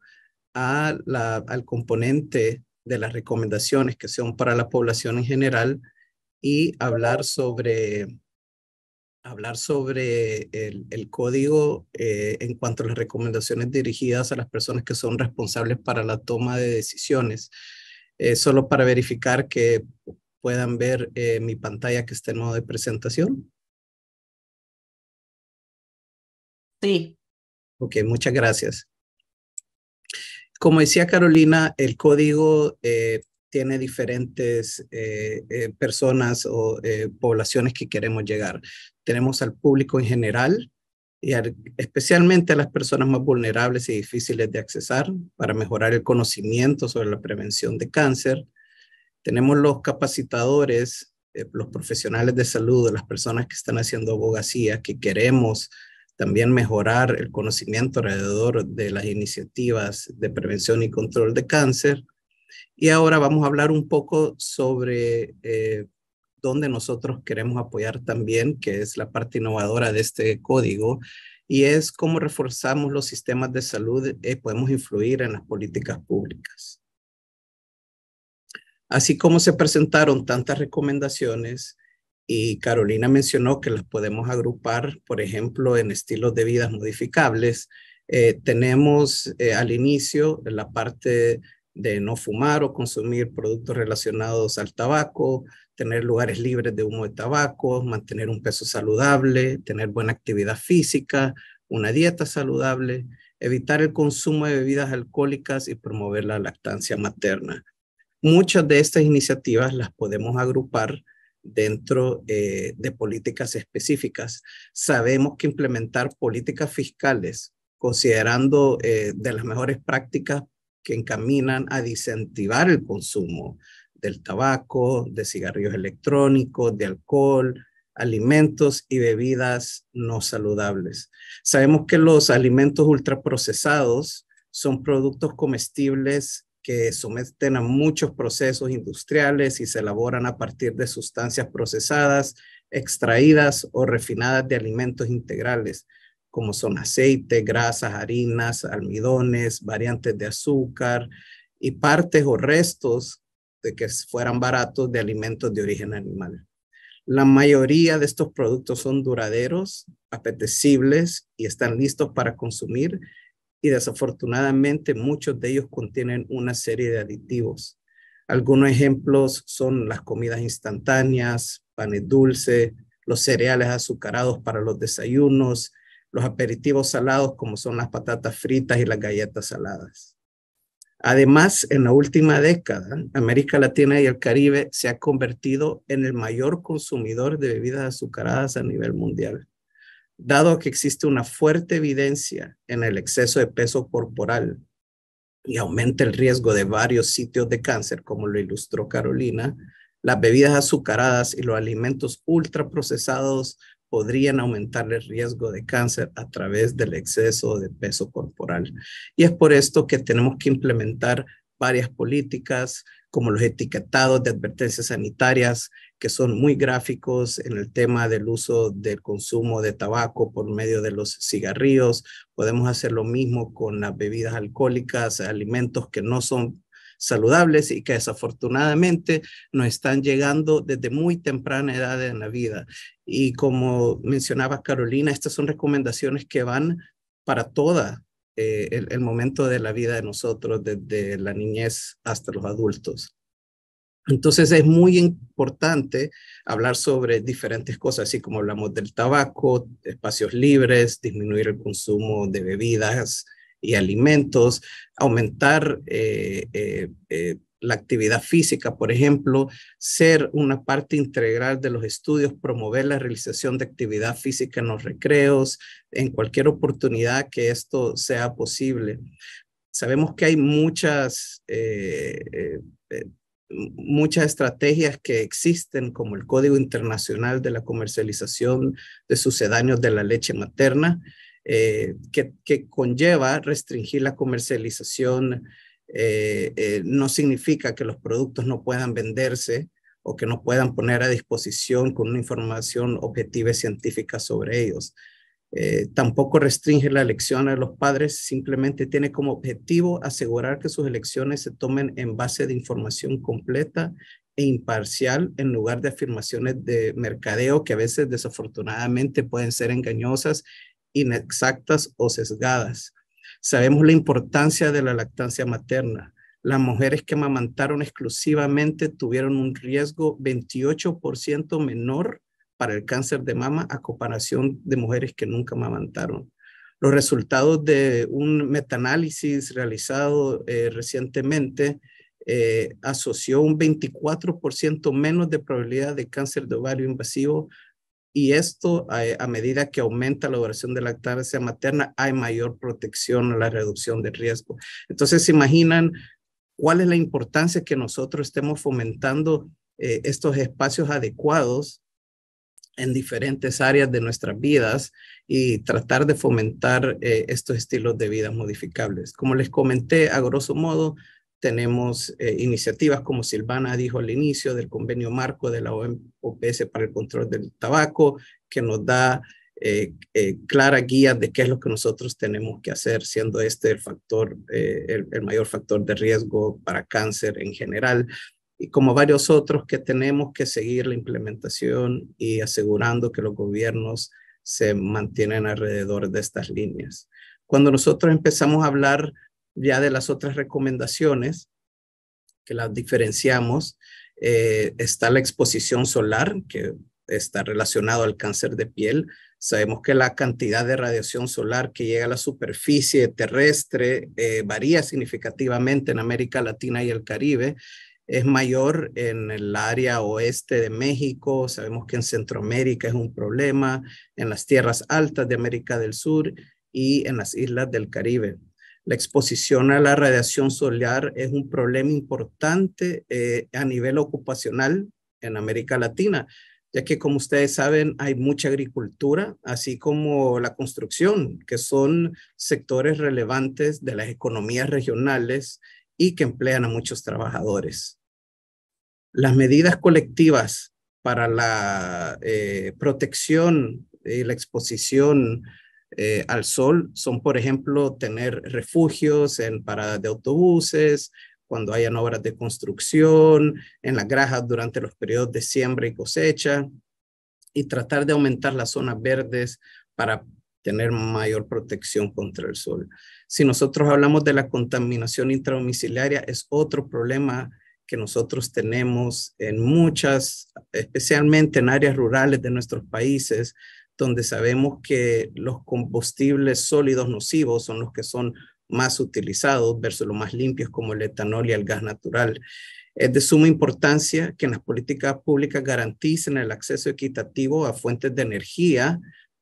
a la, al componente de las recomendaciones que son para la población en general y hablar sobre, hablar sobre el, código eh, en cuanto a las recomendaciones dirigidas a las personas que son responsables para la toma de decisiones. solo para verificar que puedan ver eh, mi pantalla que está en modo de presentación. Sí. Ok, muchas gracias. Como decía Carolina, el código eh, tiene diferentes eh, personas o poblaciones que queremos llegar. Tenemos al público en general y especialmente a las personas más vulnerables y difíciles de accesar para mejorar el conocimiento sobre la prevención de cáncer, tenemos los capacitadores, eh, los profesionales de salud, las personas que están haciendo abogacía, que queremos también mejorar el conocimiento alrededor de las iniciativas de prevención y control de cáncer. Y ahora vamos a hablar un poco sobre eh, dónde nosotros queremos apoyar también, que es la parte innovadora de este código, y es cómo reforzamos los sistemas de salud y eh, podemos influir en las políticas públicas así como se presentaron tantas recomendaciones y Carolina mencionó que las podemos agrupar, por ejemplo, en estilos de vidas modificables. Eh, tenemos eh, al inicio la parte de no fumar o consumir productos relacionados al tabaco, tener lugares libres de humo de tabaco, mantener un peso saludable, tener buena actividad física, una dieta saludable, evitar el consumo de bebidas alcohólicas y promover la lactancia materna. Muchas de estas iniciativas las podemos agrupar dentro eh, de políticas específicas. Sabemos que implementar políticas fiscales, considerando eh, de las mejores prácticas que encaminan a incentivar el consumo del tabaco, de cigarrillos electrónicos, de alcohol, alimentos y bebidas no saludables. Sabemos que los alimentos ultraprocesados son productos comestibles que someten a muchos procesos industriales y se elaboran a partir de sustancias procesadas, extraídas o refinadas de alimentos integrales, como son aceite, grasas, harinas, almidones, variantes de azúcar y partes o restos de que fueran baratos de alimentos de origen animal. La mayoría de estos productos son duraderos, apetecibles y están listos para consumir y desafortunadamente muchos de ellos contienen una serie de aditivos. Algunos ejemplos son las comidas instantáneas, panes dulces, los cereales azucarados para los desayunos, los aperitivos salados como son las patatas fritas y las galletas saladas. Además, en la última década, América Latina y el Caribe se ha convertido en el mayor consumidor de bebidas azucaradas a nivel mundial dado que existe una fuerte evidencia en el exceso de peso corporal y aumenta el riesgo de varios sitios de cáncer, como lo ilustró Carolina, las bebidas azucaradas y los alimentos ultraprocesados podrían aumentar el riesgo de cáncer a través del exceso de peso corporal. Y es por esto que tenemos que implementar varias políticas como los etiquetados de advertencias sanitarias, que son muy gráficos en el tema del uso del consumo de tabaco por medio de los cigarrillos. Podemos hacer lo mismo con las bebidas alcohólicas, alimentos que no son saludables y que desafortunadamente nos están llegando desde muy temprana edad en la vida. Y como mencionaba Carolina, estas son recomendaciones que van para toda eh, el, momento de la vida de nosotros, desde la niñez hasta los adultos. Entonces es muy importante hablar sobre diferentes cosas, así como hablamos del tabaco, espacios libres, disminuir el consumo de bebidas y alimentos, aumentar eh, eh, la actividad física, por ejemplo, ser una parte integral de los estudios, promover la realización de actividad física en los recreos, en cualquier oportunidad que esto sea posible. Sabemos que hay muchas, eh, eh, eh, muchas estrategias que existen, como el Código Internacional de la Comercialización de Sucedáneos de la Leche Materna, que, que conlleva restringir la comercialización eh, eh, no significa que los productos no puedan venderse o que no puedan poner a disposición con una información objetiva y científica sobre ellos. Eh, tampoco restringe la elección a los padres, simplemente tiene como objetivo asegurar que sus elecciones se tomen en base de información completa e imparcial en lugar de afirmaciones de mercadeo que a veces desafortunadamente pueden ser engañosas, inexactas o sesgadas. Sabemos la importancia de la lactancia materna. Las mujeres que amamantaron exclusivamente tuvieron un riesgo 28% menor para el cáncer de mama a comparación de mujeres que nunca amamantaron. Los resultados de un metanálisis realizado eh, recientemente eh, asoció un 24% menos de probabilidad de cáncer de ovario invasivo y esto, eh, a, medida que aumenta la duración de lactancia materna, hay mayor protección a la reducción de riesgo. Entonces, ¿se imaginan cuál es la importancia que nosotros estemos fomentando eh, estos espacios adecuados en diferentes áreas de nuestras vidas y tratar de fomentar eh, estos estilos de vida modificables. Como les comenté, a grosso modo, tenemos eh, iniciativas, como Silvana dijo al inicio, del convenio marco de la OMS para el control del tabaco, que nos da eh, eh, clara guía de qué es lo que nosotros tenemos que hacer, siendo este el factor, el, el mayor factor de riesgo para cáncer en general y como varios otros que tenemos que seguir la implementación y asegurando que los gobiernos se mantienen alrededor de estas líneas. Cuando nosotros empezamos a hablar ya de las otras recomendaciones, que las diferenciamos, eh, está la exposición solar, que está relacionado al cáncer de piel. Sabemos que la cantidad de radiación solar que llega a la superficie terrestre eh, varía significativamente en América Latina y el Caribe. Es mayor en el área oeste de México, sabemos que en Centroamérica es un problema, en las tierras altas de América del Sur y en las islas del Caribe. La exposición a la radiación solar es un problema importante eh, a nivel ocupacional en América Latina, ya que como ustedes saben hay mucha agricultura, así como la construcción, que son sectores relevantes de las economías regionales y que emplean a muchos trabajadores. Las medidas colectivas para la eh, protección y la exposición eh, al sol son, por ejemplo, tener refugios en paradas de autobuses, cuando hayan obras de construcción, en las granjas durante los periodos de siembra y cosecha, y tratar de aumentar las zonas verdes para tener mayor protección contra el sol. Si nosotros hablamos de la contaminación intradomiciliaria, es otro problema que nosotros tenemos en muchas, especialmente en áreas rurales de nuestros países, donde sabemos que los combustibles sólidos nocivos son los que son más utilizados versus los más limpios como el etanol y el gas natural. Es de suma importancia que las políticas públicas garanticen el acceso equitativo a fuentes de energía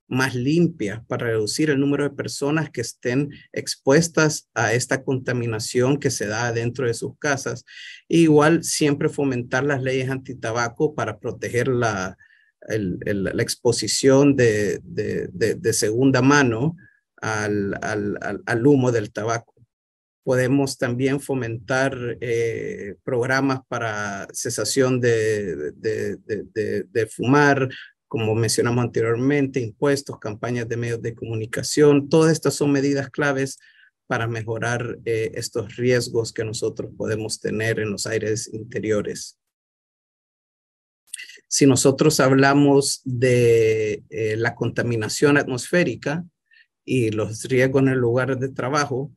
más limpias para reducir el número de personas que estén expuestas a esta contaminación que se da dentro de sus casas. igual siempre fomentar las leyes antitabaco para proteger la, la exposición de, segunda mano al, humo del tabaco. Podemos también fomentar eh, programas para cesación de, fumar, como mencionamos anteriormente, impuestos, campañas de medios de comunicación. Todas estas son medidas claves para mejorar eh, estos riesgos que nosotros podemos tener en los aires interiores si nosotros hablamos de eh, la contaminación atmosférica y los riesgos en el lugar de trabajo,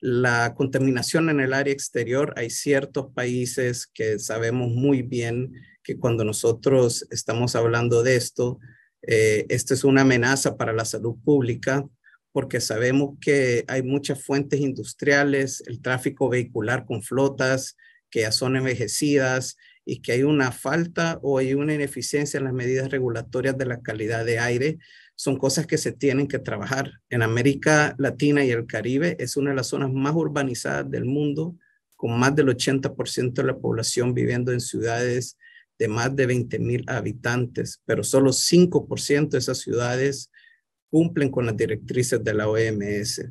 la contaminación en el área exterior, hay ciertos países que sabemos muy bien que cuando nosotros estamos hablando de esto, eh, esto esta es una amenaza para la salud pública porque sabemos que hay muchas fuentes industriales, el tráfico vehicular con flotas que ya son envejecidas, y que hay una falta o hay una ineficiencia en las medidas regulatorias de la calidad de aire. Son cosas que se tienen que trabajar. En América Latina y el Caribe es una de las zonas más urbanizadas del mundo, con más del 80% de la población viviendo en ciudades de más de 20 mil habitantes, pero solo 5% de esas ciudades cumplen con las directrices de la OMS.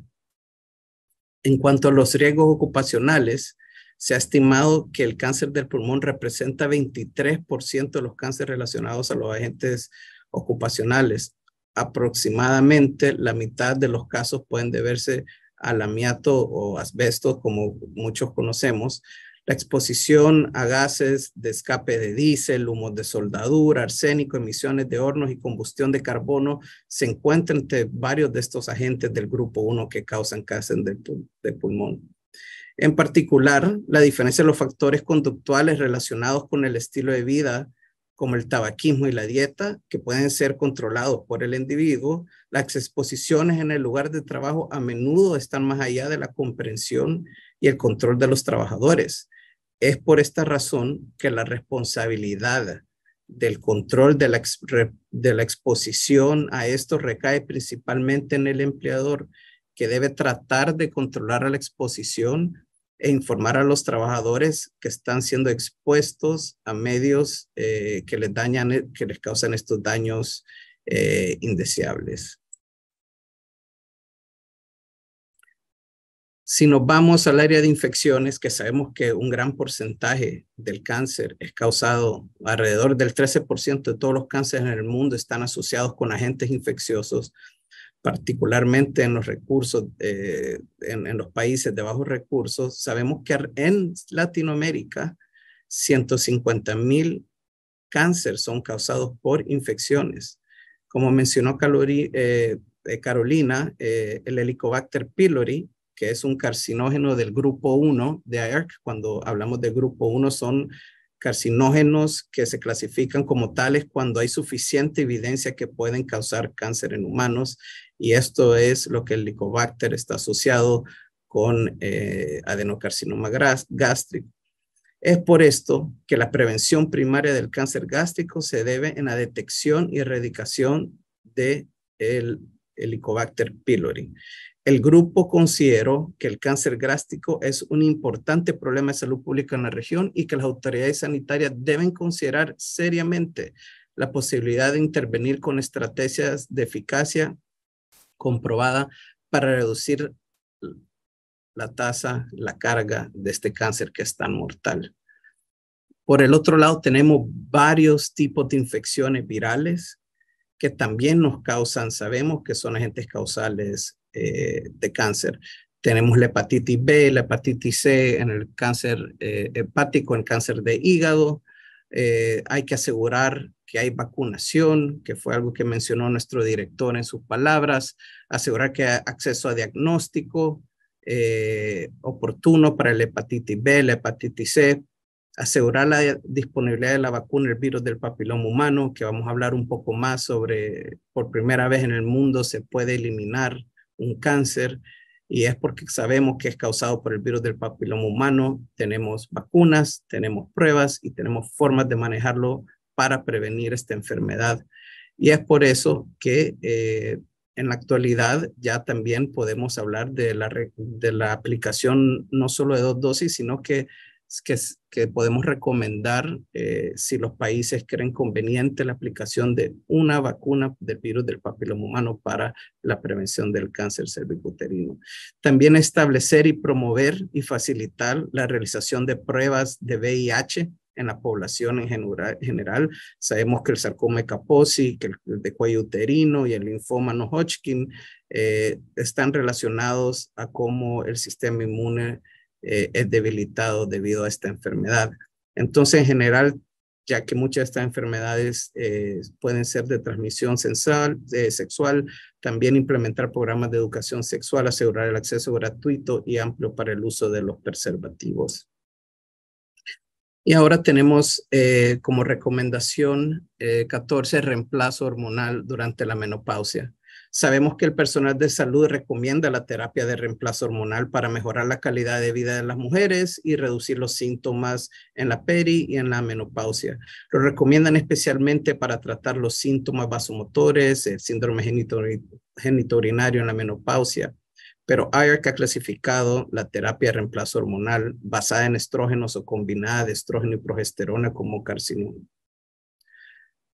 En cuanto a los riesgos ocupacionales, se ha estimado que el cáncer del pulmón representa 23% de los cánceres relacionados a los agentes ocupacionales. Aproximadamente la mitad de los casos pueden deberse al amianto o asbesto, como muchos conocemos. La exposición a gases de escape de diésel, humos de soldadura, arsénico, emisiones de hornos y combustión de carbono se encuentra entre varios de estos agentes del grupo 1 que causan cáncer del de pulmón. En particular, la diferencia de los factores conductuales relacionados con el estilo de vida, como el tabaquismo y la dieta, que pueden ser controlados por el individuo, las exposiciones en el lugar de trabajo a menudo están más allá de la comprensión y el control de los trabajadores. Es por esta razón que la responsabilidad del control de la, de la exposición a esto recae principalmente en el empleador, que debe tratar de controlar a la exposición e informar a los trabajadores que están siendo expuestos a medios eh, que les dañan, que les causan estos daños eh, indeseables. Si nos vamos al área de infecciones, que sabemos que un gran porcentaje del cáncer es causado, alrededor del 13% de todos los cánceres en el mundo están asociados con agentes infecciosos, particularmente en los recursos, eh, en, los países de bajos recursos, sabemos que en Latinoamérica 150 mil cánceres son causados por infecciones. Como mencionó eh, eh, Carolina, el Helicobacter pylori, que es un carcinógeno del grupo 1 de IARC. cuando hablamos de grupo 1 son carcinógenos que se clasifican como tales cuando hay suficiente evidencia que pueden causar cáncer en humanos y esto es lo que el licobacter está asociado con eh, adenocarcinoma gástrico. Es por esto que la prevención primaria del cáncer gástrico se debe en la detección y erradicación de el pylori. El grupo consideró que el cáncer grástico es un importante problema de salud pública en la región y que las autoridades sanitarias deben considerar seriamente la posibilidad de intervenir con estrategias de eficacia comprobada para reducir la tasa, la carga de este cáncer que es tan mortal. Por el otro lado, tenemos varios tipos de infecciones virales que también nos causan, sabemos que son agentes causales eh, de cáncer. Tenemos la hepatitis B, la hepatitis C en el cáncer eh, hepático, en cáncer de hígado. Eh, hay que asegurar que hay vacunación, que fue algo que mencionó nuestro director en sus palabras, asegurar que hay acceso a diagnóstico oportuno para la hepatitis B, la hepatitis C, asegurar la disponibilidad de la vacuna el virus del papiloma humano, que vamos a hablar un poco más sobre, por primera vez en el mundo se puede eliminar un cáncer y es porque sabemos que es causado por el virus del papiloma humano. Tenemos vacunas, tenemos pruebas y tenemos formas de manejarlo para prevenir esta enfermedad. Y es por eso que eh, en la actualidad ya también podemos hablar de la, de la aplicación no solo de dos dosis, sino que que, podemos recomendar eh, si los países creen conveniente la aplicación de una vacuna del virus del papiloma humano para la prevención del cáncer cervicuterino. También establecer y promover y facilitar la realización de pruebas de VIH en la población en general, Sabemos que el sarcoma caposi, Kaposi, que el, de cuello uterino y el linfoma no Hodgkin eh, están relacionados a cómo el sistema inmune eh, es debilitado debido a esta enfermedad. Entonces, en general, ya que muchas de estas enfermedades eh, pueden ser de transmisión eh, sexual, también implementar programas de educación sexual, asegurar el acceso gratuito y amplio para el uso de los preservativos. Y ahora tenemos como recomendación 14, reemplazo hormonal durante la menopausia. Sabemos que el personal de salud recomienda la terapia de reemplazo hormonal para mejorar la calidad de vida de las mujeres y reducir los síntomas en la peri y en la menopausia. Lo recomiendan especialmente para tratar los síntomas vasomotores, el síndrome genitourinario en la menopausia. Pero IARC ha clasificado la terapia de reemplazo hormonal basada en estrógenos o combinada de estrógeno y progesterona como carcinoma.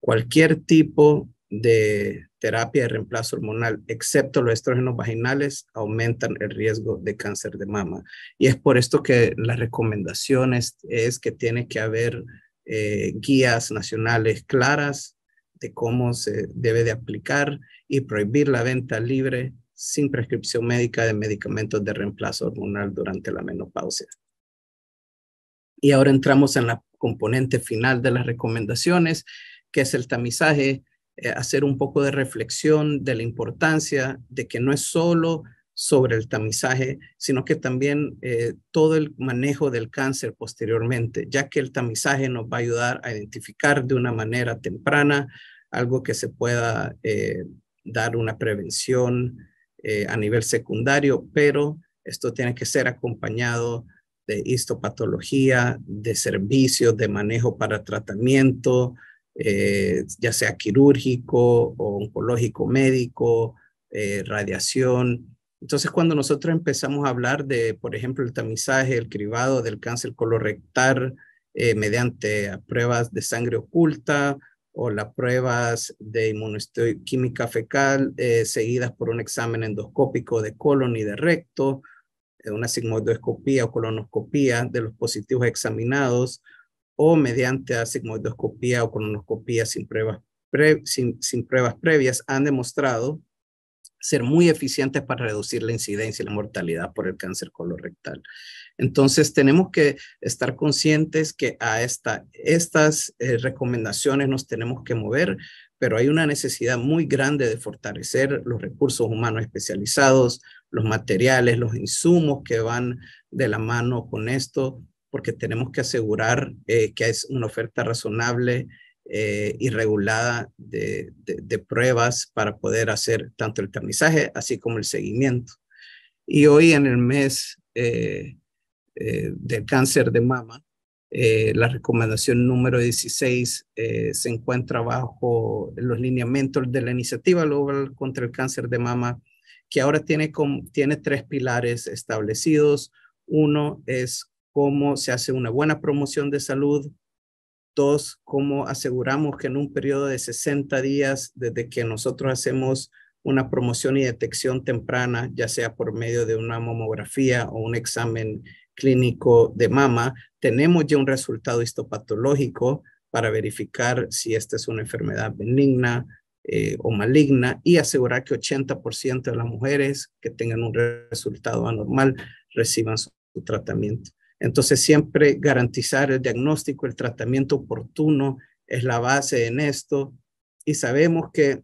Cualquier tipo de terapia de reemplazo hormonal, excepto los estrógenos vaginales, aumentan el riesgo de cáncer de mama. Y es por esto que las recomendaciones es que tiene que haber eh, guías nacionales claras de cómo se debe de aplicar y prohibir la venta libre sin prescripción médica de medicamentos de reemplazo hormonal durante la menopausia. Y ahora entramos en la componente final de las recomendaciones, que es el tamizaje eh, hacer un poco de reflexión de la importancia de que no es solo sobre el tamizaje, sino que también eh, todo el manejo del cáncer posteriormente, ya que el tamizaje nos va a ayudar a identificar de una manera temprana algo que se pueda eh, dar una prevención a nivel secundario, pero esto tiene que ser acompañado de histopatología, de servicios de manejo para tratamiento, eh, ya sea quirúrgico o oncológico médico, eh, radiación. Entonces, cuando nosotros empezamos a hablar de, por ejemplo, el tamizaje, el cribado del cáncer colorectal eh, mediante pruebas de sangre oculta o las pruebas de inmunoquímica fecal seguidas por un examen endoscópico de colon y de recto, una sigmoidoscopía o colonoscopía de los positivos examinados, o mediante asigmoidoscopía o colonoscopía sin pruebas, sin, pruebas previas han demostrado ser muy eficientes para reducir la incidencia y la mortalidad por el cáncer colorectal. Entonces, tenemos que estar conscientes que a esta, estas eh, recomendaciones nos tenemos que mover, pero hay una necesidad muy grande de fortalecer los recursos humanos especializados, los materiales, los insumos que van de la mano con esto, porque tenemos que asegurar eh, que es una oferta razonable eh, y regulada de, pruebas para poder hacer tanto el tamizaje así como el seguimiento. Y hoy en el mes eh, del cáncer de mama, la recomendación número 16 se encuentra bajo los lineamientos de la iniciativa global contra el cáncer de mama, que ahora tiene, con, tiene tres pilares establecidos. Uno es cómo se hace una buena promoción de salud. Dos, cómo aseguramos que en un periodo de 60 días desde que nosotros hacemos una promoción y detección temprana, ya sea por medio de una mamografía o un examen clínico de mama, tenemos ya un resultado histopatológico para verificar si esta es una enfermedad benigna eh, o maligna y asegurar que 80% de las mujeres que tengan un resultado anormal reciban su tratamiento. Entonces, siempre garantizar el diagnóstico, el tratamiento oportuno es la base en esto. Y sabemos que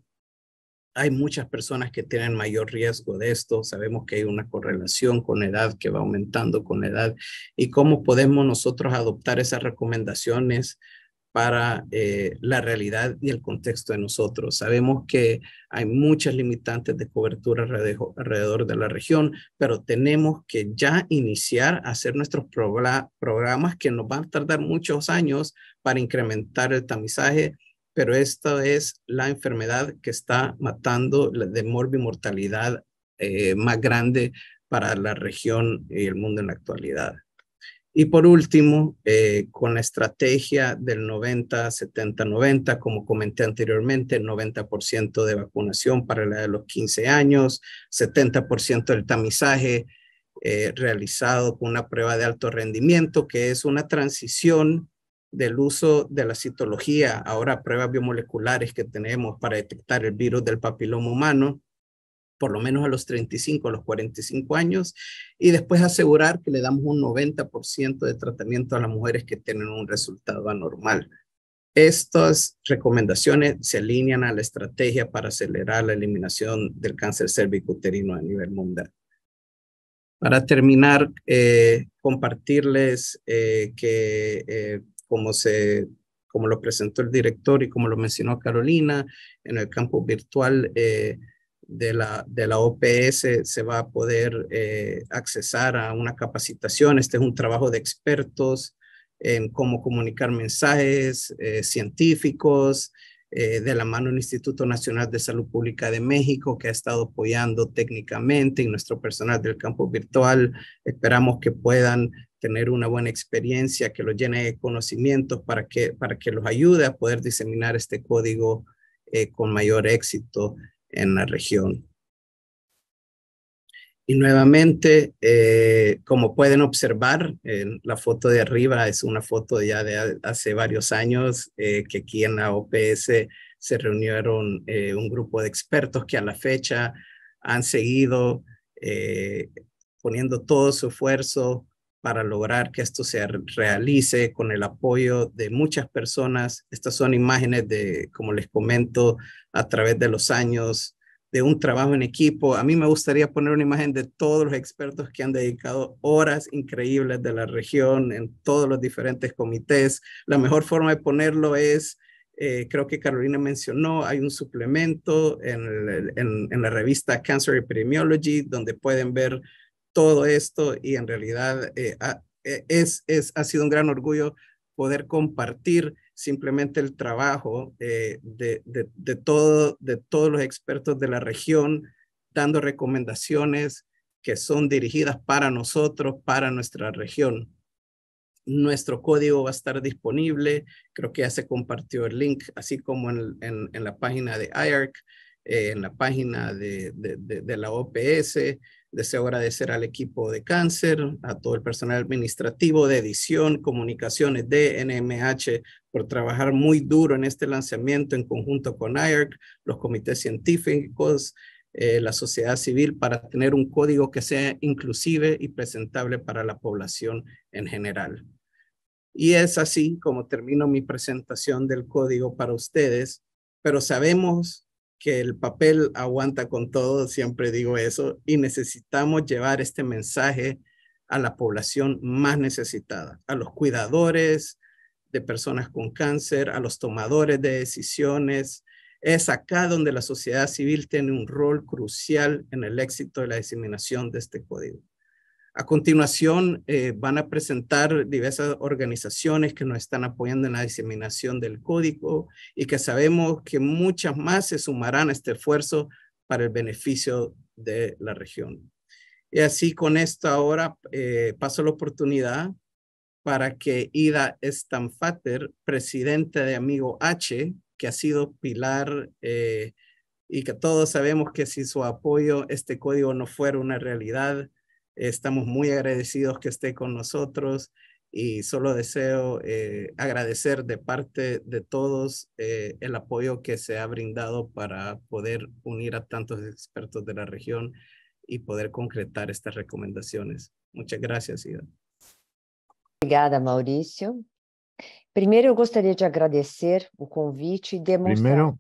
hay muchas personas que tienen mayor riesgo de esto. Sabemos que hay una correlación con edad que va aumentando con edad. ¿Y cómo podemos nosotros adoptar esas recomendaciones para eh, la realidad y el contexto de nosotros. Sabemos que hay muchas limitantes de cobertura alrededor de la región, pero tenemos que ya iniciar a hacer nuestros programas que nos van a tardar muchos años para incrementar el tamizaje, pero esta es la enfermedad que está matando la de mortalidad eh, más grande para la región y el mundo en la actualidad. Y por último, eh, con la estrategia del 90-70-90, como comenté anteriormente, 90% de vacunación para la de los 15 años, 70% del tamizaje eh, realizado con una prueba de alto rendimiento, que es una transición del uso de la citología, ahora pruebas biomoleculares que tenemos para detectar el virus del papiloma humano, por lo menos a los 35, a los 45 años, y después asegurar que le damos un 90% de tratamiento a las mujeres que tienen un resultado anormal. Estas recomendaciones se alinean a la estrategia para acelerar la eliminación del cáncer cervicuterino a nivel mundial. Para terminar, eh, compartirles eh, que eh, como como lo presentó el director y como lo mencionó Carolina, en el campo virtual de la, de OPS se va a poder eh, accesar a una capacitación. Este es un trabajo de expertos en cómo comunicar mensajes eh, científicos, eh, de la mano del Instituto Nacional de Salud Pública de México, que ha estado apoyando técnicamente y nuestro personal del campo virtual. Esperamos que puedan tener una buena experiencia, que los llene de conocimientos para que, para que los ayude a poder diseminar este código con mayor éxito en la región. Y nuevamente, eh, como pueden observar, la foto de arriba es una foto ya de hace varios años eh, que aquí en la OPS se reunieron eh, un grupo de expertos que a la fecha han seguido poniendo todo su esfuerzo para lograr que esto se realice con el apoyo de muchas personas. Estas son imágenes de, como les comento, a través de los años, de un trabajo en equipo. A mí me gustaría poner una imagen de todos los expertos que han dedicado horas increíbles de la región en todos los diferentes comités. La mejor forma de ponerlo es eh, creo que Carolina mencionó, hay un suplemento en, la revista Cancer Epidemiology donde pueden ver todo esto y en realidad eh, ha, eh, es, ha sido un gran orgullo poder compartir simplemente el trabajo eh, de, de, todos los expertos de la región, dando recomendaciones que son dirigidas para nosotros, para nuestra región. Nuestro código va a estar disponible, creo que ya se compartió el link, así como en, la página de IARC, en la página de la OPS, Deseo agradecer al equipo de cáncer, a todo el personal administrativo de edición, comunicaciones de NMH por trabajar muy duro en este lanzamiento en conjunto con IARC, los comités científicos, eh, la sociedad civil para tener un código que sea inclusive y presentable para la población en general. Y es así como termino mi presentación del código para ustedes, pero sabemos que el papel aguanta con todo, siempre digo eso, y necesitamos llevar este mensaje a la población más necesitada, a los cuidadores de personas con cáncer, a los tomadores de decisiones. Es acá donde la sociedad civil tiene un rol crucial en el éxito de la diseminación de este código. A continuación, eh, van a presentar diversas organizaciones que nos están apoyando en la diseminación del código y que sabemos que muchas más se sumarán a este esfuerzo para el beneficio de la región. Y así con esto ahora eh, paso la oportunidad para que Ida Stamfater, presidenta de Amigo H, que ha sido pilar eh, y que todos sabemos que sin su apoyo este código no fuera una realidad, Estamos muy agradecidos que esté con nosotros y solo deseo eh, agradecer de parte de todos eh, el apoyo que se ha brindado para poder unir a tantos expertos de la región y poder concretar estas recomendaciones. Muchas gracias, Ida. Obrigada, Mauricio. Primero yo gostaria de agradecer el convite y demostrar... Primero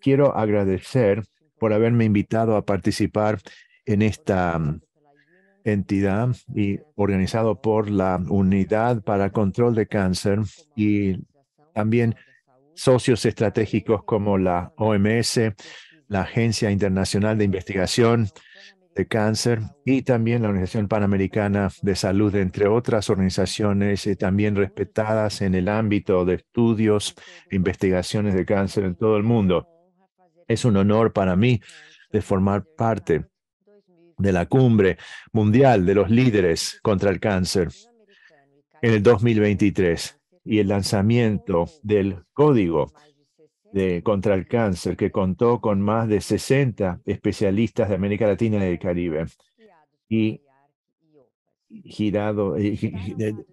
quiero agradecer por haberme invitado a participar en esta entidad y organizado por la Unidad para Control de Cáncer y también socios estratégicos como la OMS, la Agencia Internacional de Investigación de Cáncer y también la Organización Panamericana de Salud, entre otras organizaciones eh, también respetadas en el ámbito de estudios e investigaciones de cáncer en todo el mundo. Es un honor para mí de formar parte de la cumbre mundial de los líderes contra el cáncer en el 2023 y el lanzamiento del código de, contra el cáncer que contó con más de 60 especialistas de América Latina y el Caribe y girado, eh,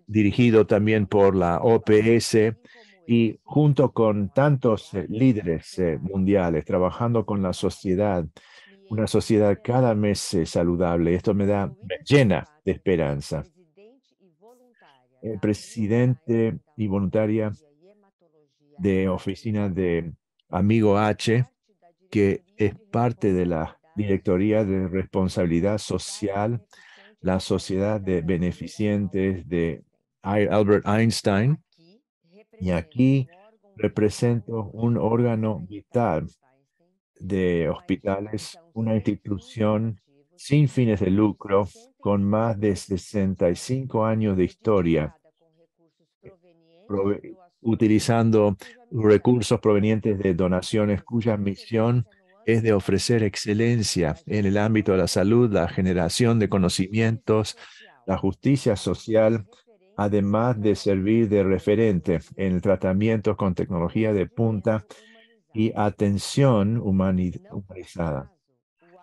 dirigido también por la OPS y junto con tantos eh, líderes eh, mundiales trabajando con la sociedad una sociedad cada mes eh, saludable. Esto me da llena de esperanza. El presidente y voluntaria de oficina de Amigo H, que es parte de la Directoría de Responsabilidad Social, la Sociedad de Beneficientes de Albert Einstein. Y aquí represento un órgano vital de hospitales, una institución sin fines de lucro con más de 65 años de historia, utilizando recursos provenientes de donaciones cuya misión es de ofrecer excelencia en el ámbito de la salud, la generación de conocimientos, la justicia social, además de servir de referente en tratamiento con tecnología de punta y atención humanizada.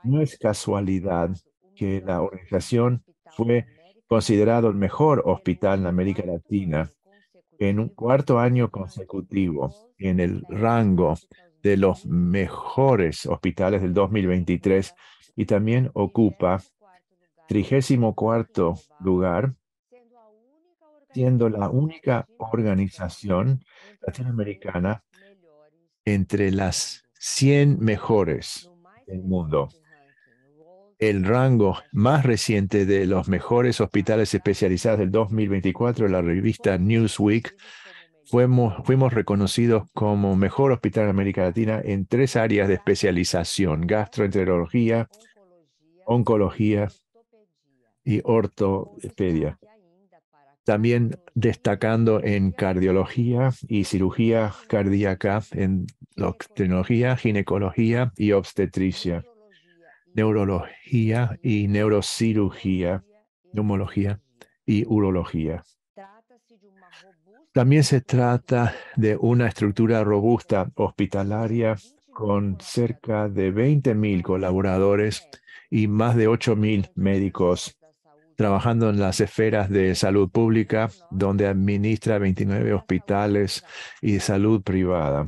No es casualidad que la organización fue considerado el mejor hospital en América Latina en un cuarto año consecutivo en el rango de los mejores hospitales del 2023 y también ocupa 34 lugar, siendo la única organización latinoamericana entre las 100 mejores del mundo. El rango más reciente de los mejores hospitales especializados del 2024 en la revista Newsweek fuimos, fuimos reconocidos como mejor hospital en América Latina en tres áreas de especialización, gastroenterología, oncología y ortopedia. También destacando en cardiología y cirugía cardíaca, en endocrinología, ginecología y obstetricia, neurología y neurocirugía, neumología y urología. También se trata de una estructura robusta hospitalaria con cerca de 20.000 colaboradores y más de mil médicos trabajando en las esferas de salud pública, donde administra 29 hospitales y salud privada,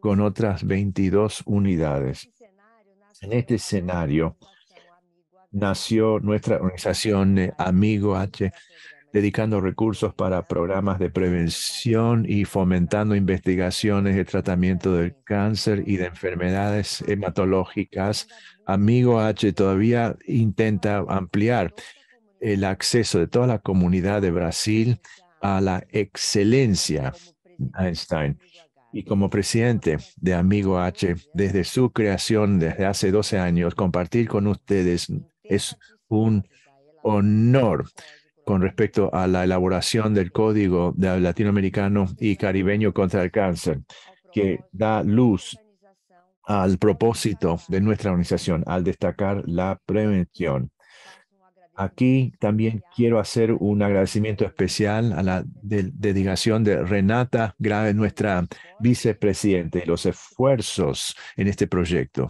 con otras 22 unidades. En este escenario nació nuestra organización eh, Amigo H, dedicando recursos para programas de prevención y fomentando investigaciones de tratamiento del cáncer y de enfermedades hematológicas. Amigo H todavía intenta ampliar el acceso de toda la comunidad de Brasil a la excelencia, Einstein. Y como presidente de Amigo H, desde su creación, desde hace 12 años, compartir con ustedes es un honor con respecto a la elaboración del Código de Latinoamericano y Caribeño contra el Cáncer, que da luz al propósito de nuestra organización al destacar la prevención Aquí también quiero hacer un agradecimiento especial a la dedicación de Renata Grave, nuestra vicepresidente, y los esfuerzos en este proyecto.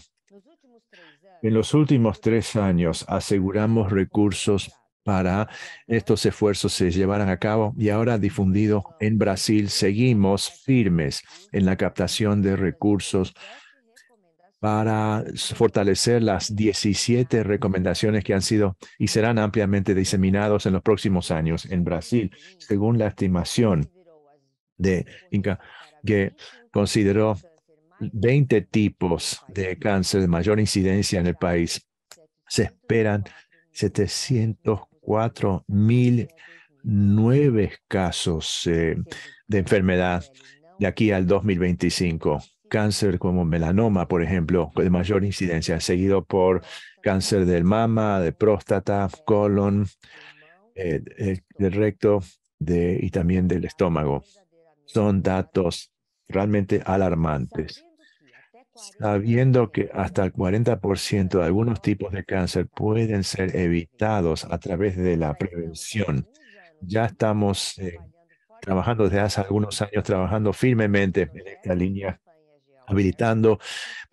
En los últimos tres años aseguramos recursos para estos esfuerzos se llevaran a cabo y ahora difundido en Brasil, seguimos firmes en la captación de recursos para fortalecer las 17 recomendaciones que han sido y serán ampliamente diseminados en los próximos años en Brasil, según la estimación de Inca, que consideró 20 tipos de cáncer de mayor incidencia en el país. Se esperan 704 mil casos eh, de enfermedad de aquí al 2025 cáncer como melanoma, por ejemplo, de mayor incidencia, seguido por cáncer del mama, de próstata, colon, eh, eh, del recto de, y también del estómago. Son datos realmente alarmantes. Sabiendo que hasta el 40% de algunos tipos de cáncer pueden ser evitados a través de la prevención, ya estamos eh, trabajando desde hace algunos años, trabajando firmemente en esta línea habilitando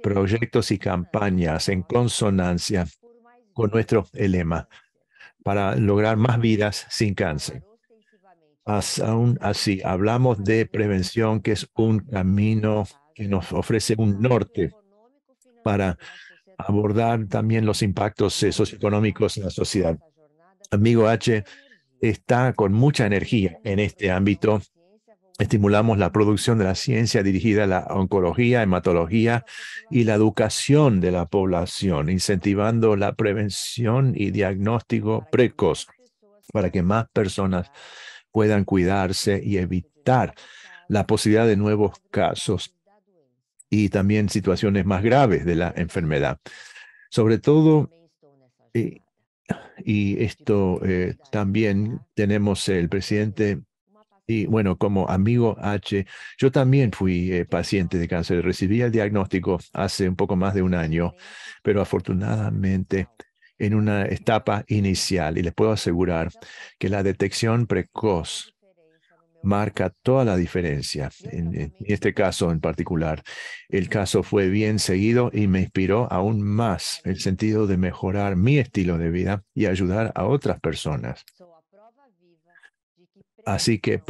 proyectos y campañas en consonancia con nuestro lema para lograr más vidas sin cáncer. aún así, hablamos de prevención, que es un camino que nos ofrece un norte para abordar también los impactos eh, socioeconómicos en la sociedad. Amigo H está con mucha energía en este ámbito Estimulamos la producción de la ciencia dirigida a la oncología, hematología y la educación de la población, incentivando la prevención y diagnóstico precoz para que más personas puedan cuidarse y evitar la posibilidad de nuevos casos y también situaciones más graves de la enfermedad. Sobre todo, eh, y, esto eh, también tenemos el presidente y bueno, como amigo H, yo también fui eh, paciente de cáncer. Recibí el diagnóstico hace un poco más de un año, pero afortunadamente en una etapa inicial. Y les puedo asegurar que la detección precoz marca toda la diferencia. en, este caso en particular, el caso fue bien seguido y me inspiró aún más el sentido de mejorar mi estilo de vida y ayudar a otras personas. Así que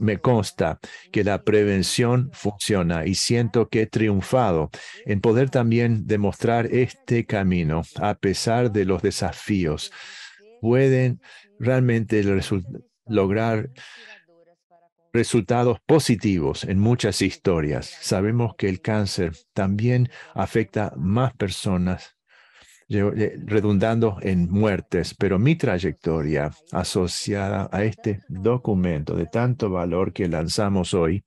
me consta que la prevención funciona y siento que he triunfado en poder también demostrar este camino a pesar de los desafíos. Pueden realmente lograr resultados positivos en muchas historias. Sabemos que el cáncer también afecta más personas eh, redundando en muertes, pero mi trayectoria asociada a este documento de tanto valor que lanzamos hoy,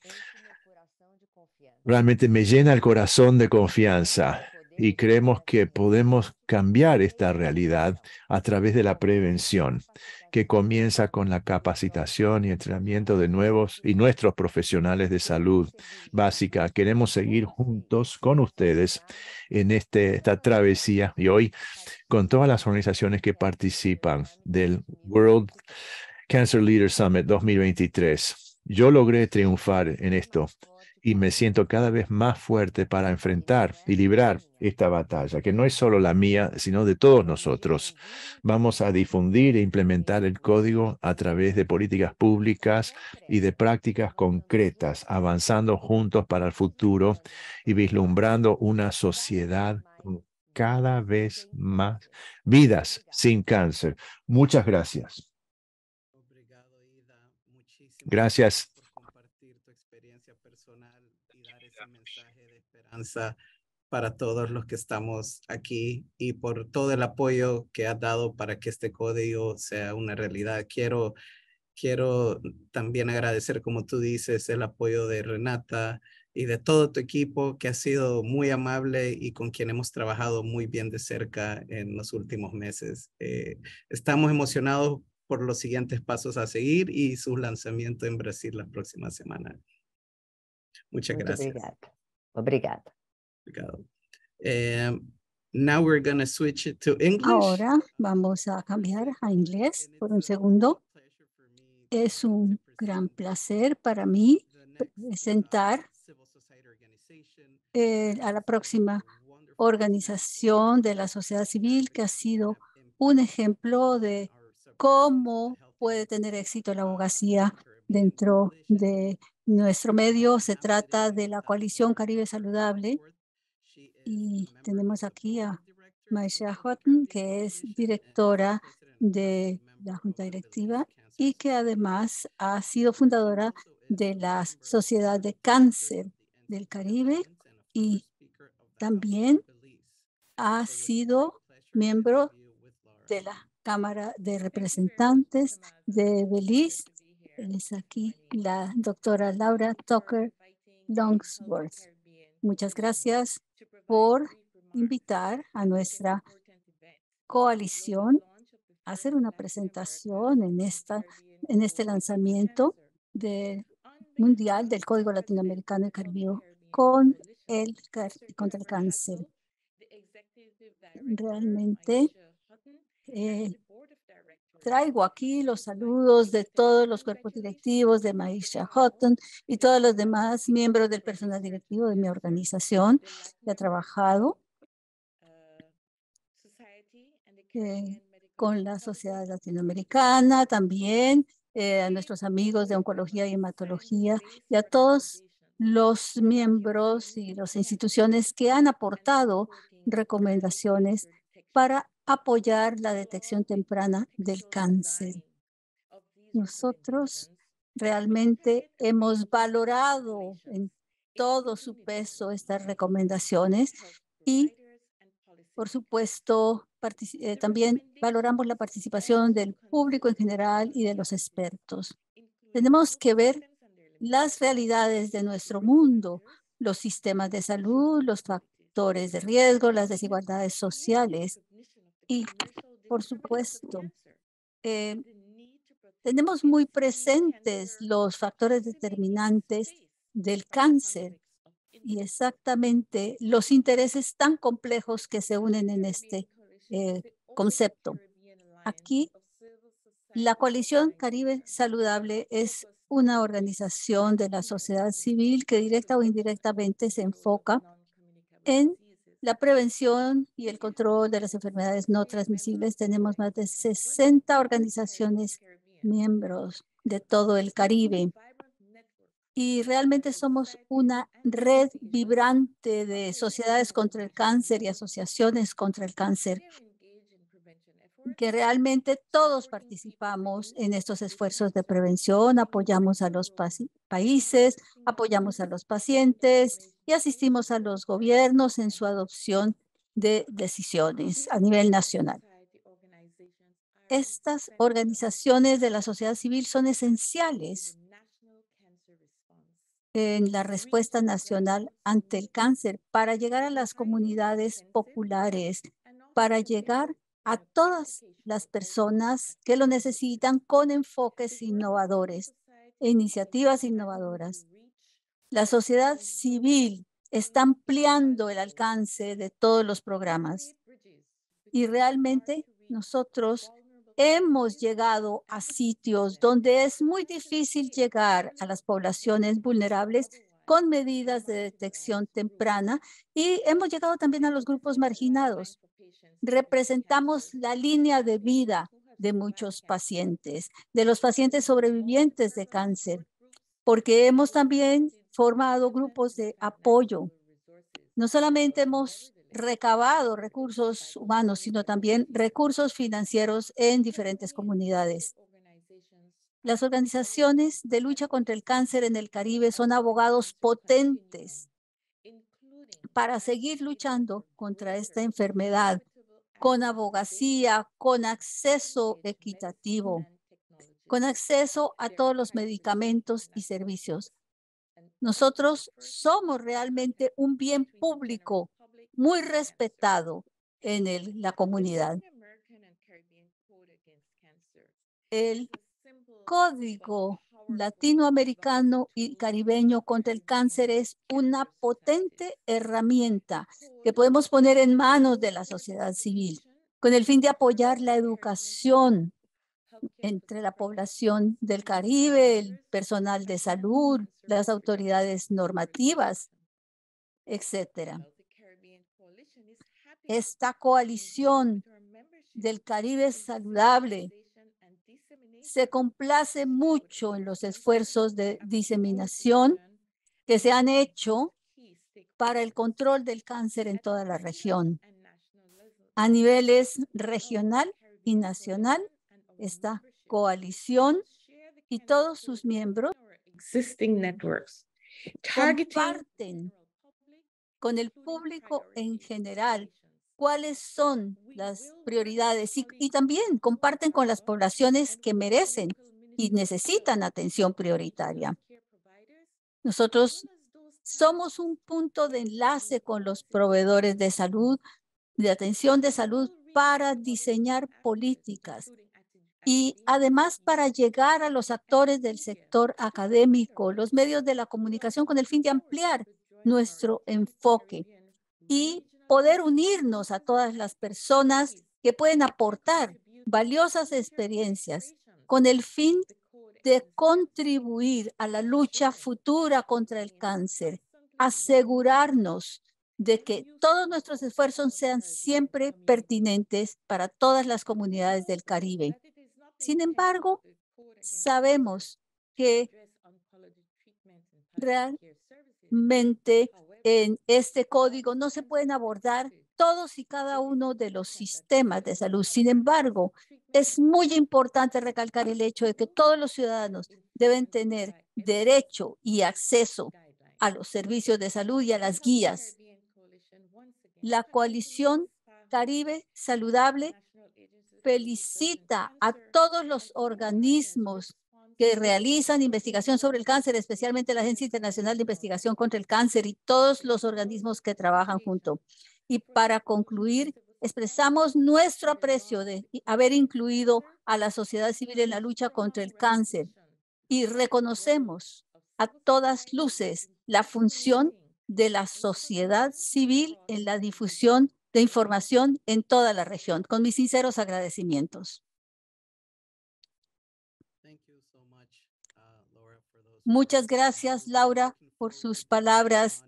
realmente me llena el corazón de confianza y creemos que podemos cambiar esta realidad a través de la prevención que comienza con la capacitación y entrenamiento de nuevos y nuestros profesionales de salud básica. Queremos seguir juntos con ustedes en este, esta travesía y hoy con todas las organizaciones que participan del World Cancer Leader Summit 2023. Yo logré triunfar en esto y me siento cada vez más fuerte para enfrentar y librar esta batalla, que no es solo la mía, sino de todos nosotros. Vamos a difundir e implementar el código a través de políticas públicas y de prácticas concretas, avanzando juntos para el futuro y vislumbrando una sociedad con cada vez más vidas sin cáncer. Muchas gracias. Gracias, para todos los que estamos aquí y por todo el apoyo que ha dado para que este código sea una realidad. Quiero, quiero también agradecer, como tú dices, el apoyo de Renata y de todo tu equipo que ha sido muy amable y con quien hemos trabajado muy bien de cerca en los últimos meses. Eh, estamos emocionados por los siguientes pasos a seguir y su lanzamiento en Brasil la próxima semana. Muchas gracias. Obrigado. Eh, Ahora vamos a cambiar a inglés por un segundo. Es un gran placer para mí presentar eh, a la próxima organización de la sociedad civil que ha sido un ejemplo de cómo puede tener éxito la abogacía dentro de nuestro medio se trata de la coalición Caribe Saludable y tenemos aquí a Maisha Houghton, que es directora de la Junta Directiva y que además ha sido fundadora de la Sociedad de Cáncer del Caribe y también ha sido miembro de la Cámara de Representantes de Belice es aquí la doctora Laura Tucker Longsworth. Muchas gracias por invitar a nuestra coalición a hacer una presentación en, esta, en este lanzamiento de, mundial del Código Latinoamericano de Caribeño con el, contra el cáncer. Realmente, eh, traigo aquí los saludos de todos los cuerpos directivos de Maisha Houghton y todos los demás miembros del personal directivo de mi organización que ha trabajado eh, con la sociedad latinoamericana, también eh, a nuestros amigos de oncología y hematología y a todos los miembros y las instituciones que han aportado recomendaciones para apoyar la detección temprana del cáncer. Nosotros realmente hemos valorado en todo su peso estas recomendaciones y, por supuesto, eh, también valoramos la participación del público en general y de los expertos. Tenemos que ver las realidades de nuestro mundo, los sistemas de salud, los factores de riesgo, las desigualdades sociales y, por supuesto, eh, tenemos muy presentes los factores determinantes del cáncer y exactamente los intereses tan complejos que se unen en este eh, concepto. Aquí, la coalición Caribe Saludable es una organización de la sociedad civil que directa o indirectamente se enfoca en la prevención y el control de las enfermedades no transmisibles. Tenemos más de 60 organizaciones miembros de todo el Caribe. Y realmente somos una red vibrante de sociedades contra el cáncer y asociaciones contra el cáncer que realmente todos participamos en estos esfuerzos de prevención, apoyamos a los países, apoyamos a los pacientes y asistimos a los gobiernos en su adopción de decisiones a nivel nacional. Estas organizaciones de la sociedad civil son esenciales en la respuesta nacional ante el cáncer para llegar a las comunidades populares, para llegar a todas las personas que lo necesitan con enfoques innovadores e iniciativas innovadoras. La sociedad civil está ampliando el alcance de todos los programas y realmente nosotros hemos llegado a sitios donde es muy difícil llegar a las poblaciones vulnerables con medidas de detección temprana y hemos llegado también a los grupos marginados representamos la línea de vida de muchos pacientes, de los pacientes sobrevivientes de cáncer, porque hemos también formado grupos de apoyo. No solamente hemos recabado recursos humanos, sino también recursos financieros en diferentes comunidades. Las organizaciones de lucha contra el cáncer en el Caribe son abogados potentes para seguir luchando contra esta enfermedad con abogacía, con acceso equitativo, con acceso a todos los medicamentos y servicios. Nosotros somos realmente un bien público muy respetado en la comunidad. El código latinoamericano y caribeño contra el cáncer es una potente herramienta que podemos poner en manos de la sociedad civil con el fin de apoyar la educación entre la población del Caribe, el personal de salud, las autoridades normativas, etcétera. Esta coalición del Caribe saludable se complace mucho en los esfuerzos de diseminación que se han hecho para el control del cáncer en toda la región. A niveles regional y nacional, esta coalición y todos sus miembros comparten con el público en general cuáles son las prioridades y, también comparten con las poblaciones que merecen y necesitan atención prioritaria. Nosotros somos un punto de enlace con los proveedores de salud, de atención de salud para diseñar políticas y además para llegar a los actores del sector académico, los medios de la comunicación con el fin de ampliar nuestro enfoque y poder unirnos a todas las personas que pueden aportar valiosas experiencias con el fin de contribuir a la lucha futura contra el cáncer, asegurarnos de que todos nuestros esfuerzos sean siempre pertinentes para todas las comunidades del Caribe. Sin embargo, sabemos que realmente en este código no se pueden abordar todos y cada uno de los sistemas de salud. Sin embargo, es muy importante recalcar el hecho de que todos los ciudadanos deben tener derecho y acceso a los servicios de salud y a las guías. La coalición Caribe Saludable felicita a todos los organismos que realizan investigación sobre el cáncer, especialmente la Agencia Internacional de Investigación contra el Cáncer y todos los organismos que trabajan junto. Y para concluir, expresamos nuestro aprecio de haber incluido a la sociedad civil en la lucha contra el cáncer y reconocemos a todas luces la función de la sociedad civil en la difusión de información en toda la región. Con mis sinceros agradecimientos. Muchas gracias, Laura, por sus palabras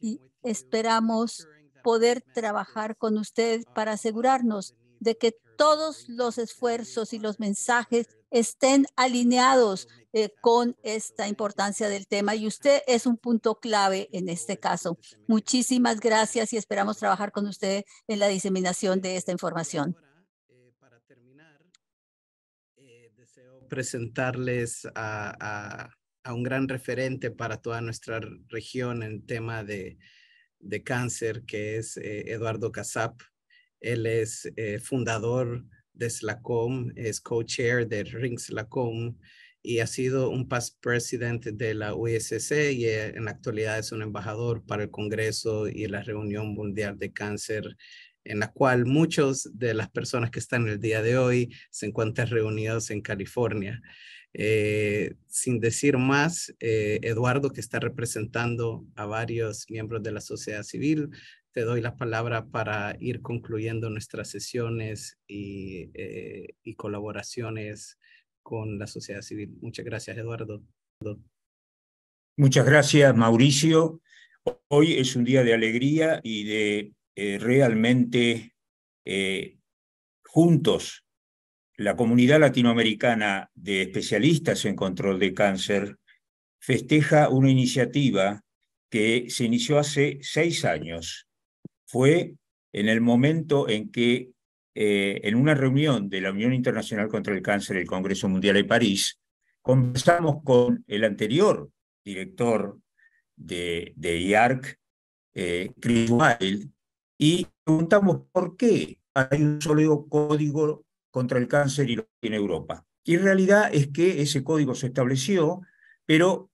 y esperamos poder trabajar con usted para asegurarnos de que todos los esfuerzos y los mensajes estén alineados eh, con esta importancia del tema y usted es un punto clave en este caso. Muchísimas gracias y esperamos trabajar con usted en la diseminación de esta información. Para terminar, eh, deseo presentarles a un gran referente para toda nuestra región en tema de, cáncer, que es eh, Eduardo Casap. Él es eh, fundador de SLACOM, es co-chair de Ring SLACOM y ha sido un past president de la USC y eh, en la actualidad es un embajador para el Congreso y la Reunión Mundial de Cáncer en la cual muchas de las personas que están el día de hoy se encuentran reunidos en California. Eh, sin decir más, eh, Eduardo, que está representando a varios miembros de la sociedad civil, te doy la palabra para ir concluyendo nuestras sesiones y eh, colaboraciones con la sociedad civil. Muchas gracias, Eduardo. Muchas gracias, Mauricio. Hoy es un día de alegría y de realmente juntos la comunidad latinoamericana de especialistas en control de cáncer festeja una iniciativa que se inició hace seis años. Fue en el momento en que, eh, en una reunión de la Unión Internacional contra el Cáncer del Congreso Mundial de París, conversamos con el anterior director de, IARC, eh, Chris Wilde, y preguntamos por qué hay un sólido código contra el cáncer y en Europa. Y en realidad es que ese código se estableció, pero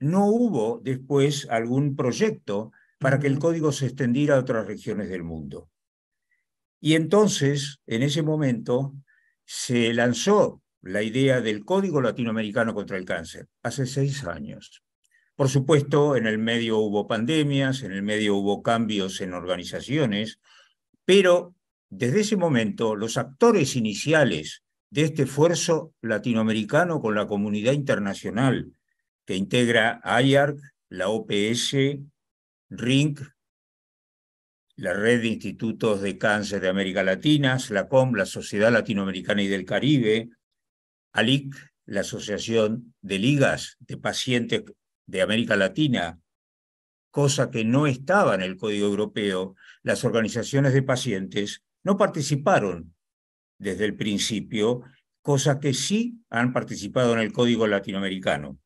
no hubo después algún proyecto para que el código se extendiera a otras regiones del mundo. Y entonces, en ese momento, se lanzó la idea del Código Latinoamericano contra el Cáncer, hace seis años. Por supuesto, en el medio hubo pandemias, en el medio hubo cambios en organizaciones, pero desde ese momento, los actores iniciales de este esfuerzo latinoamericano con la comunidad internacional, que integra IARC, la OPS, RINC, la Red de Institutos de Cáncer de América Latina, SLACOM, la Sociedad Latinoamericana y del Caribe, ALIC, la Asociación de Ligas de Pacientes de América Latina, cosa que no estaba en el Código Europeo, las organizaciones de pacientes no participaron desde el principio, cosa que sí han participado en el Código Latinoamericano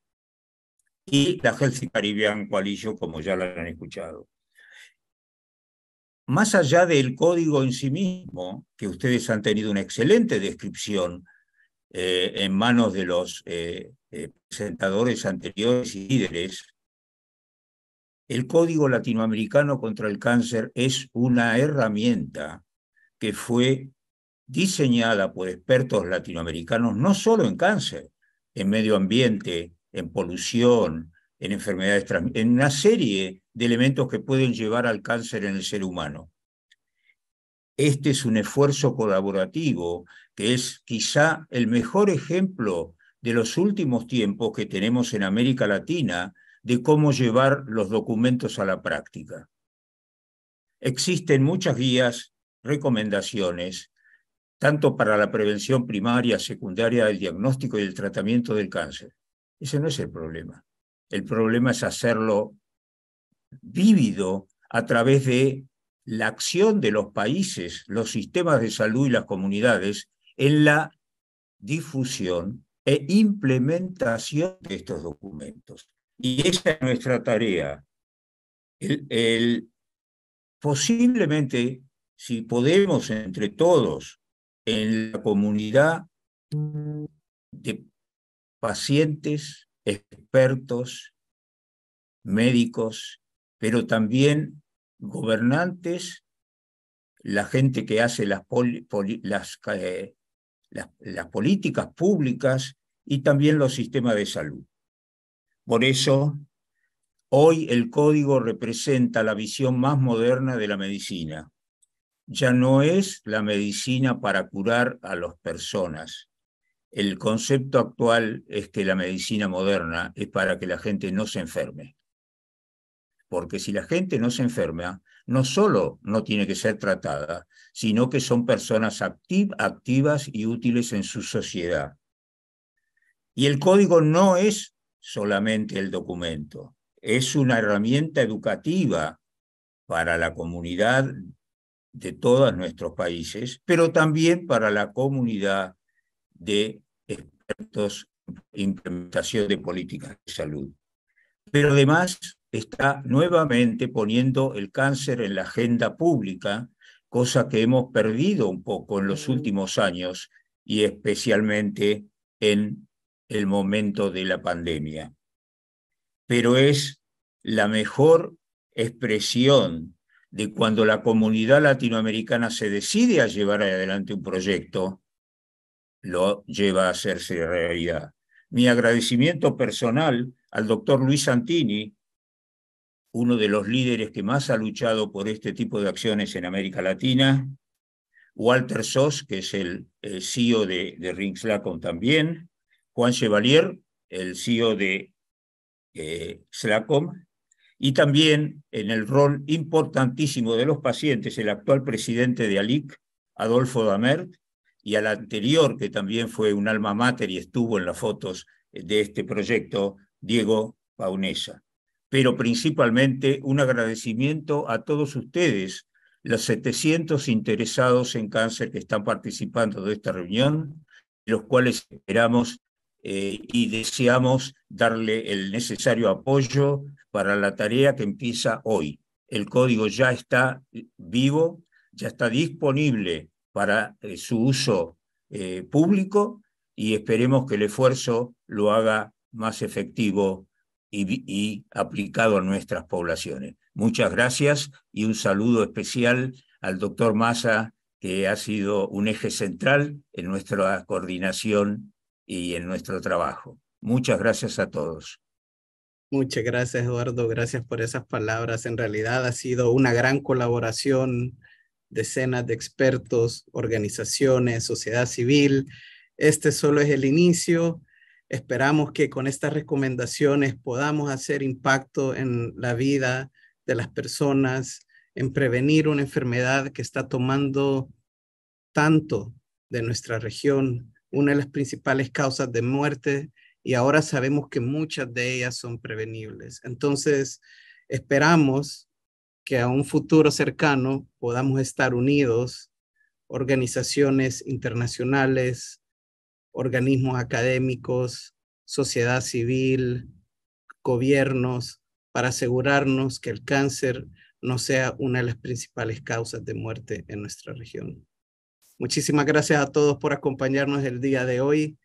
y la Healthy Caribbean Coalition, como ya la han escuchado. Más allá del código en sí mismo, que ustedes han tenido una excelente descripción eh, en manos de los eh, eh, presentadores anteriores y líderes, el Código Latinoamericano contra el Cáncer es una herramienta que fue diseñada por expertos latinoamericanos, no solo en cáncer, en medio ambiente, en polución, en enfermedades, en una serie de elementos que pueden llevar al cáncer en el ser humano. Este es un esfuerzo colaborativo que es quizá el mejor ejemplo de los últimos tiempos que tenemos en América Latina de cómo llevar los documentos a la práctica. Existen muchas guías recomendaciones tanto para la prevención primaria, secundaria, el diagnóstico y el tratamiento del cáncer. Ese no es el problema. El problema es hacerlo vívido a través de la acción de los países, los sistemas de salud y las comunidades en la difusión e implementación de estos documentos. Y esa es nuestra tarea. el, posiblemente si podemos entre todos en la comunidad de pacientes, expertos, médicos, pero también gobernantes, la gente que hace eh, las, políticas públicas y también los sistemas de salud. Por eso, hoy el código representa la visión más moderna de la medicina, ya no es la medicina para curar a las personas. El concepto actual es que la medicina moderna es para que la gente no se enferme. Porque si la gente no se enferma, no solo no tiene que ser tratada, sino que son personas activas y útiles en su sociedad. Y el código no es solamente el documento, es una herramienta educativa para la comunidad de todos nuestros países, pero también para la comunidad de expertos en implementación de políticas de salud. Pero además está nuevamente poniendo el cáncer en la agenda pública, cosa que hemos perdido un poco en los últimos años y especialmente en el momento de la pandemia. Pero es la mejor expresión de cuando la comunidad latinoamericana se decide a llevar adelante un proyecto, lo lleva a hacerse realidad. Mi agradecimiento personal al doctor Luis Santini, uno de los líderes que más ha luchado por este tipo de acciones en América Latina, Walter Soss, que es el, CEO de, Ring Slacom también, Juan Chevalier, el CEO de eh, Slacom, y también en el rol importantísimo de los pacientes el actual presidente de ALIC, Adolfo Damert, y al anterior, que también fue un alma mater y estuvo en las fotos de este proyecto, Diego Paunesa. Pero principalmente un agradecimiento a todos ustedes, los 700 interesados en cáncer que están participando de esta reunión, los cuales esperamos eh, y deseamos darle el necesario apoyo para la tarea que empieza hoy. El código ya está vivo, ya está disponible para eh, su uso eh, público y esperemos que el esfuerzo lo haga más efectivo y, y aplicado a nuestras poblaciones. Muchas gracias y un saludo especial al doctor Massa, que ha sido un eje central en nuestra coordinación y en nuestro trabajo. Muchas gracias a todos. Muchas gracias, Eduardo. Gracias por esas palabras. En realidad ha sido una gran colaboración, decenas de expertos, organizaciones, sociedad civil. Este solo es el inicio. Esperamos que con estas recomendaciones podamos hacer impacto en la vida de las personas, en prevenir una enfermedad que está tomando tanto de nuestra región, una de las principales causas de muerte y ahora sabemos que muchas de ellas son prevenibles. Entonces, esperamos que a un futuro cercano podamos estar unidos, organizaciones internacionales, organismos académicos, sociedad civil, gobiernos, para asegurarnos que el cáncer no sea una de las principales causas de muerte en nuestra región. Muchísimas gracias a todos por acompañarnos el día de hoy.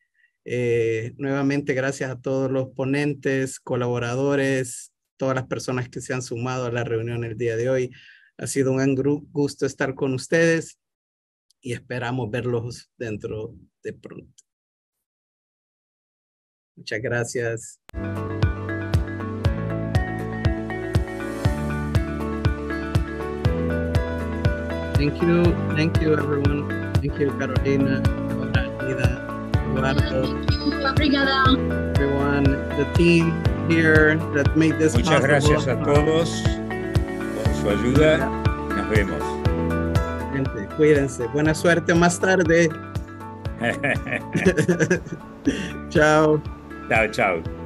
Eh, nuevamente, gracias a todos los ponentes, colaboradores, todas las personas que se han sumado a la reunión el día de hoy. Ha sido un gran gusto estar con ustedes y esperamos verlos dentro de pronto. Muchas gracias. Thank you. Thank you, everyone. Gracias Carolina, Ida, Eduardo, everyone, the team here that made this Muchas gracias a todos por su ayuda. Nos vemos. Gente, cuídense. Buena suerte más tarde. *laughs* *laughs* chao. Chao, chao.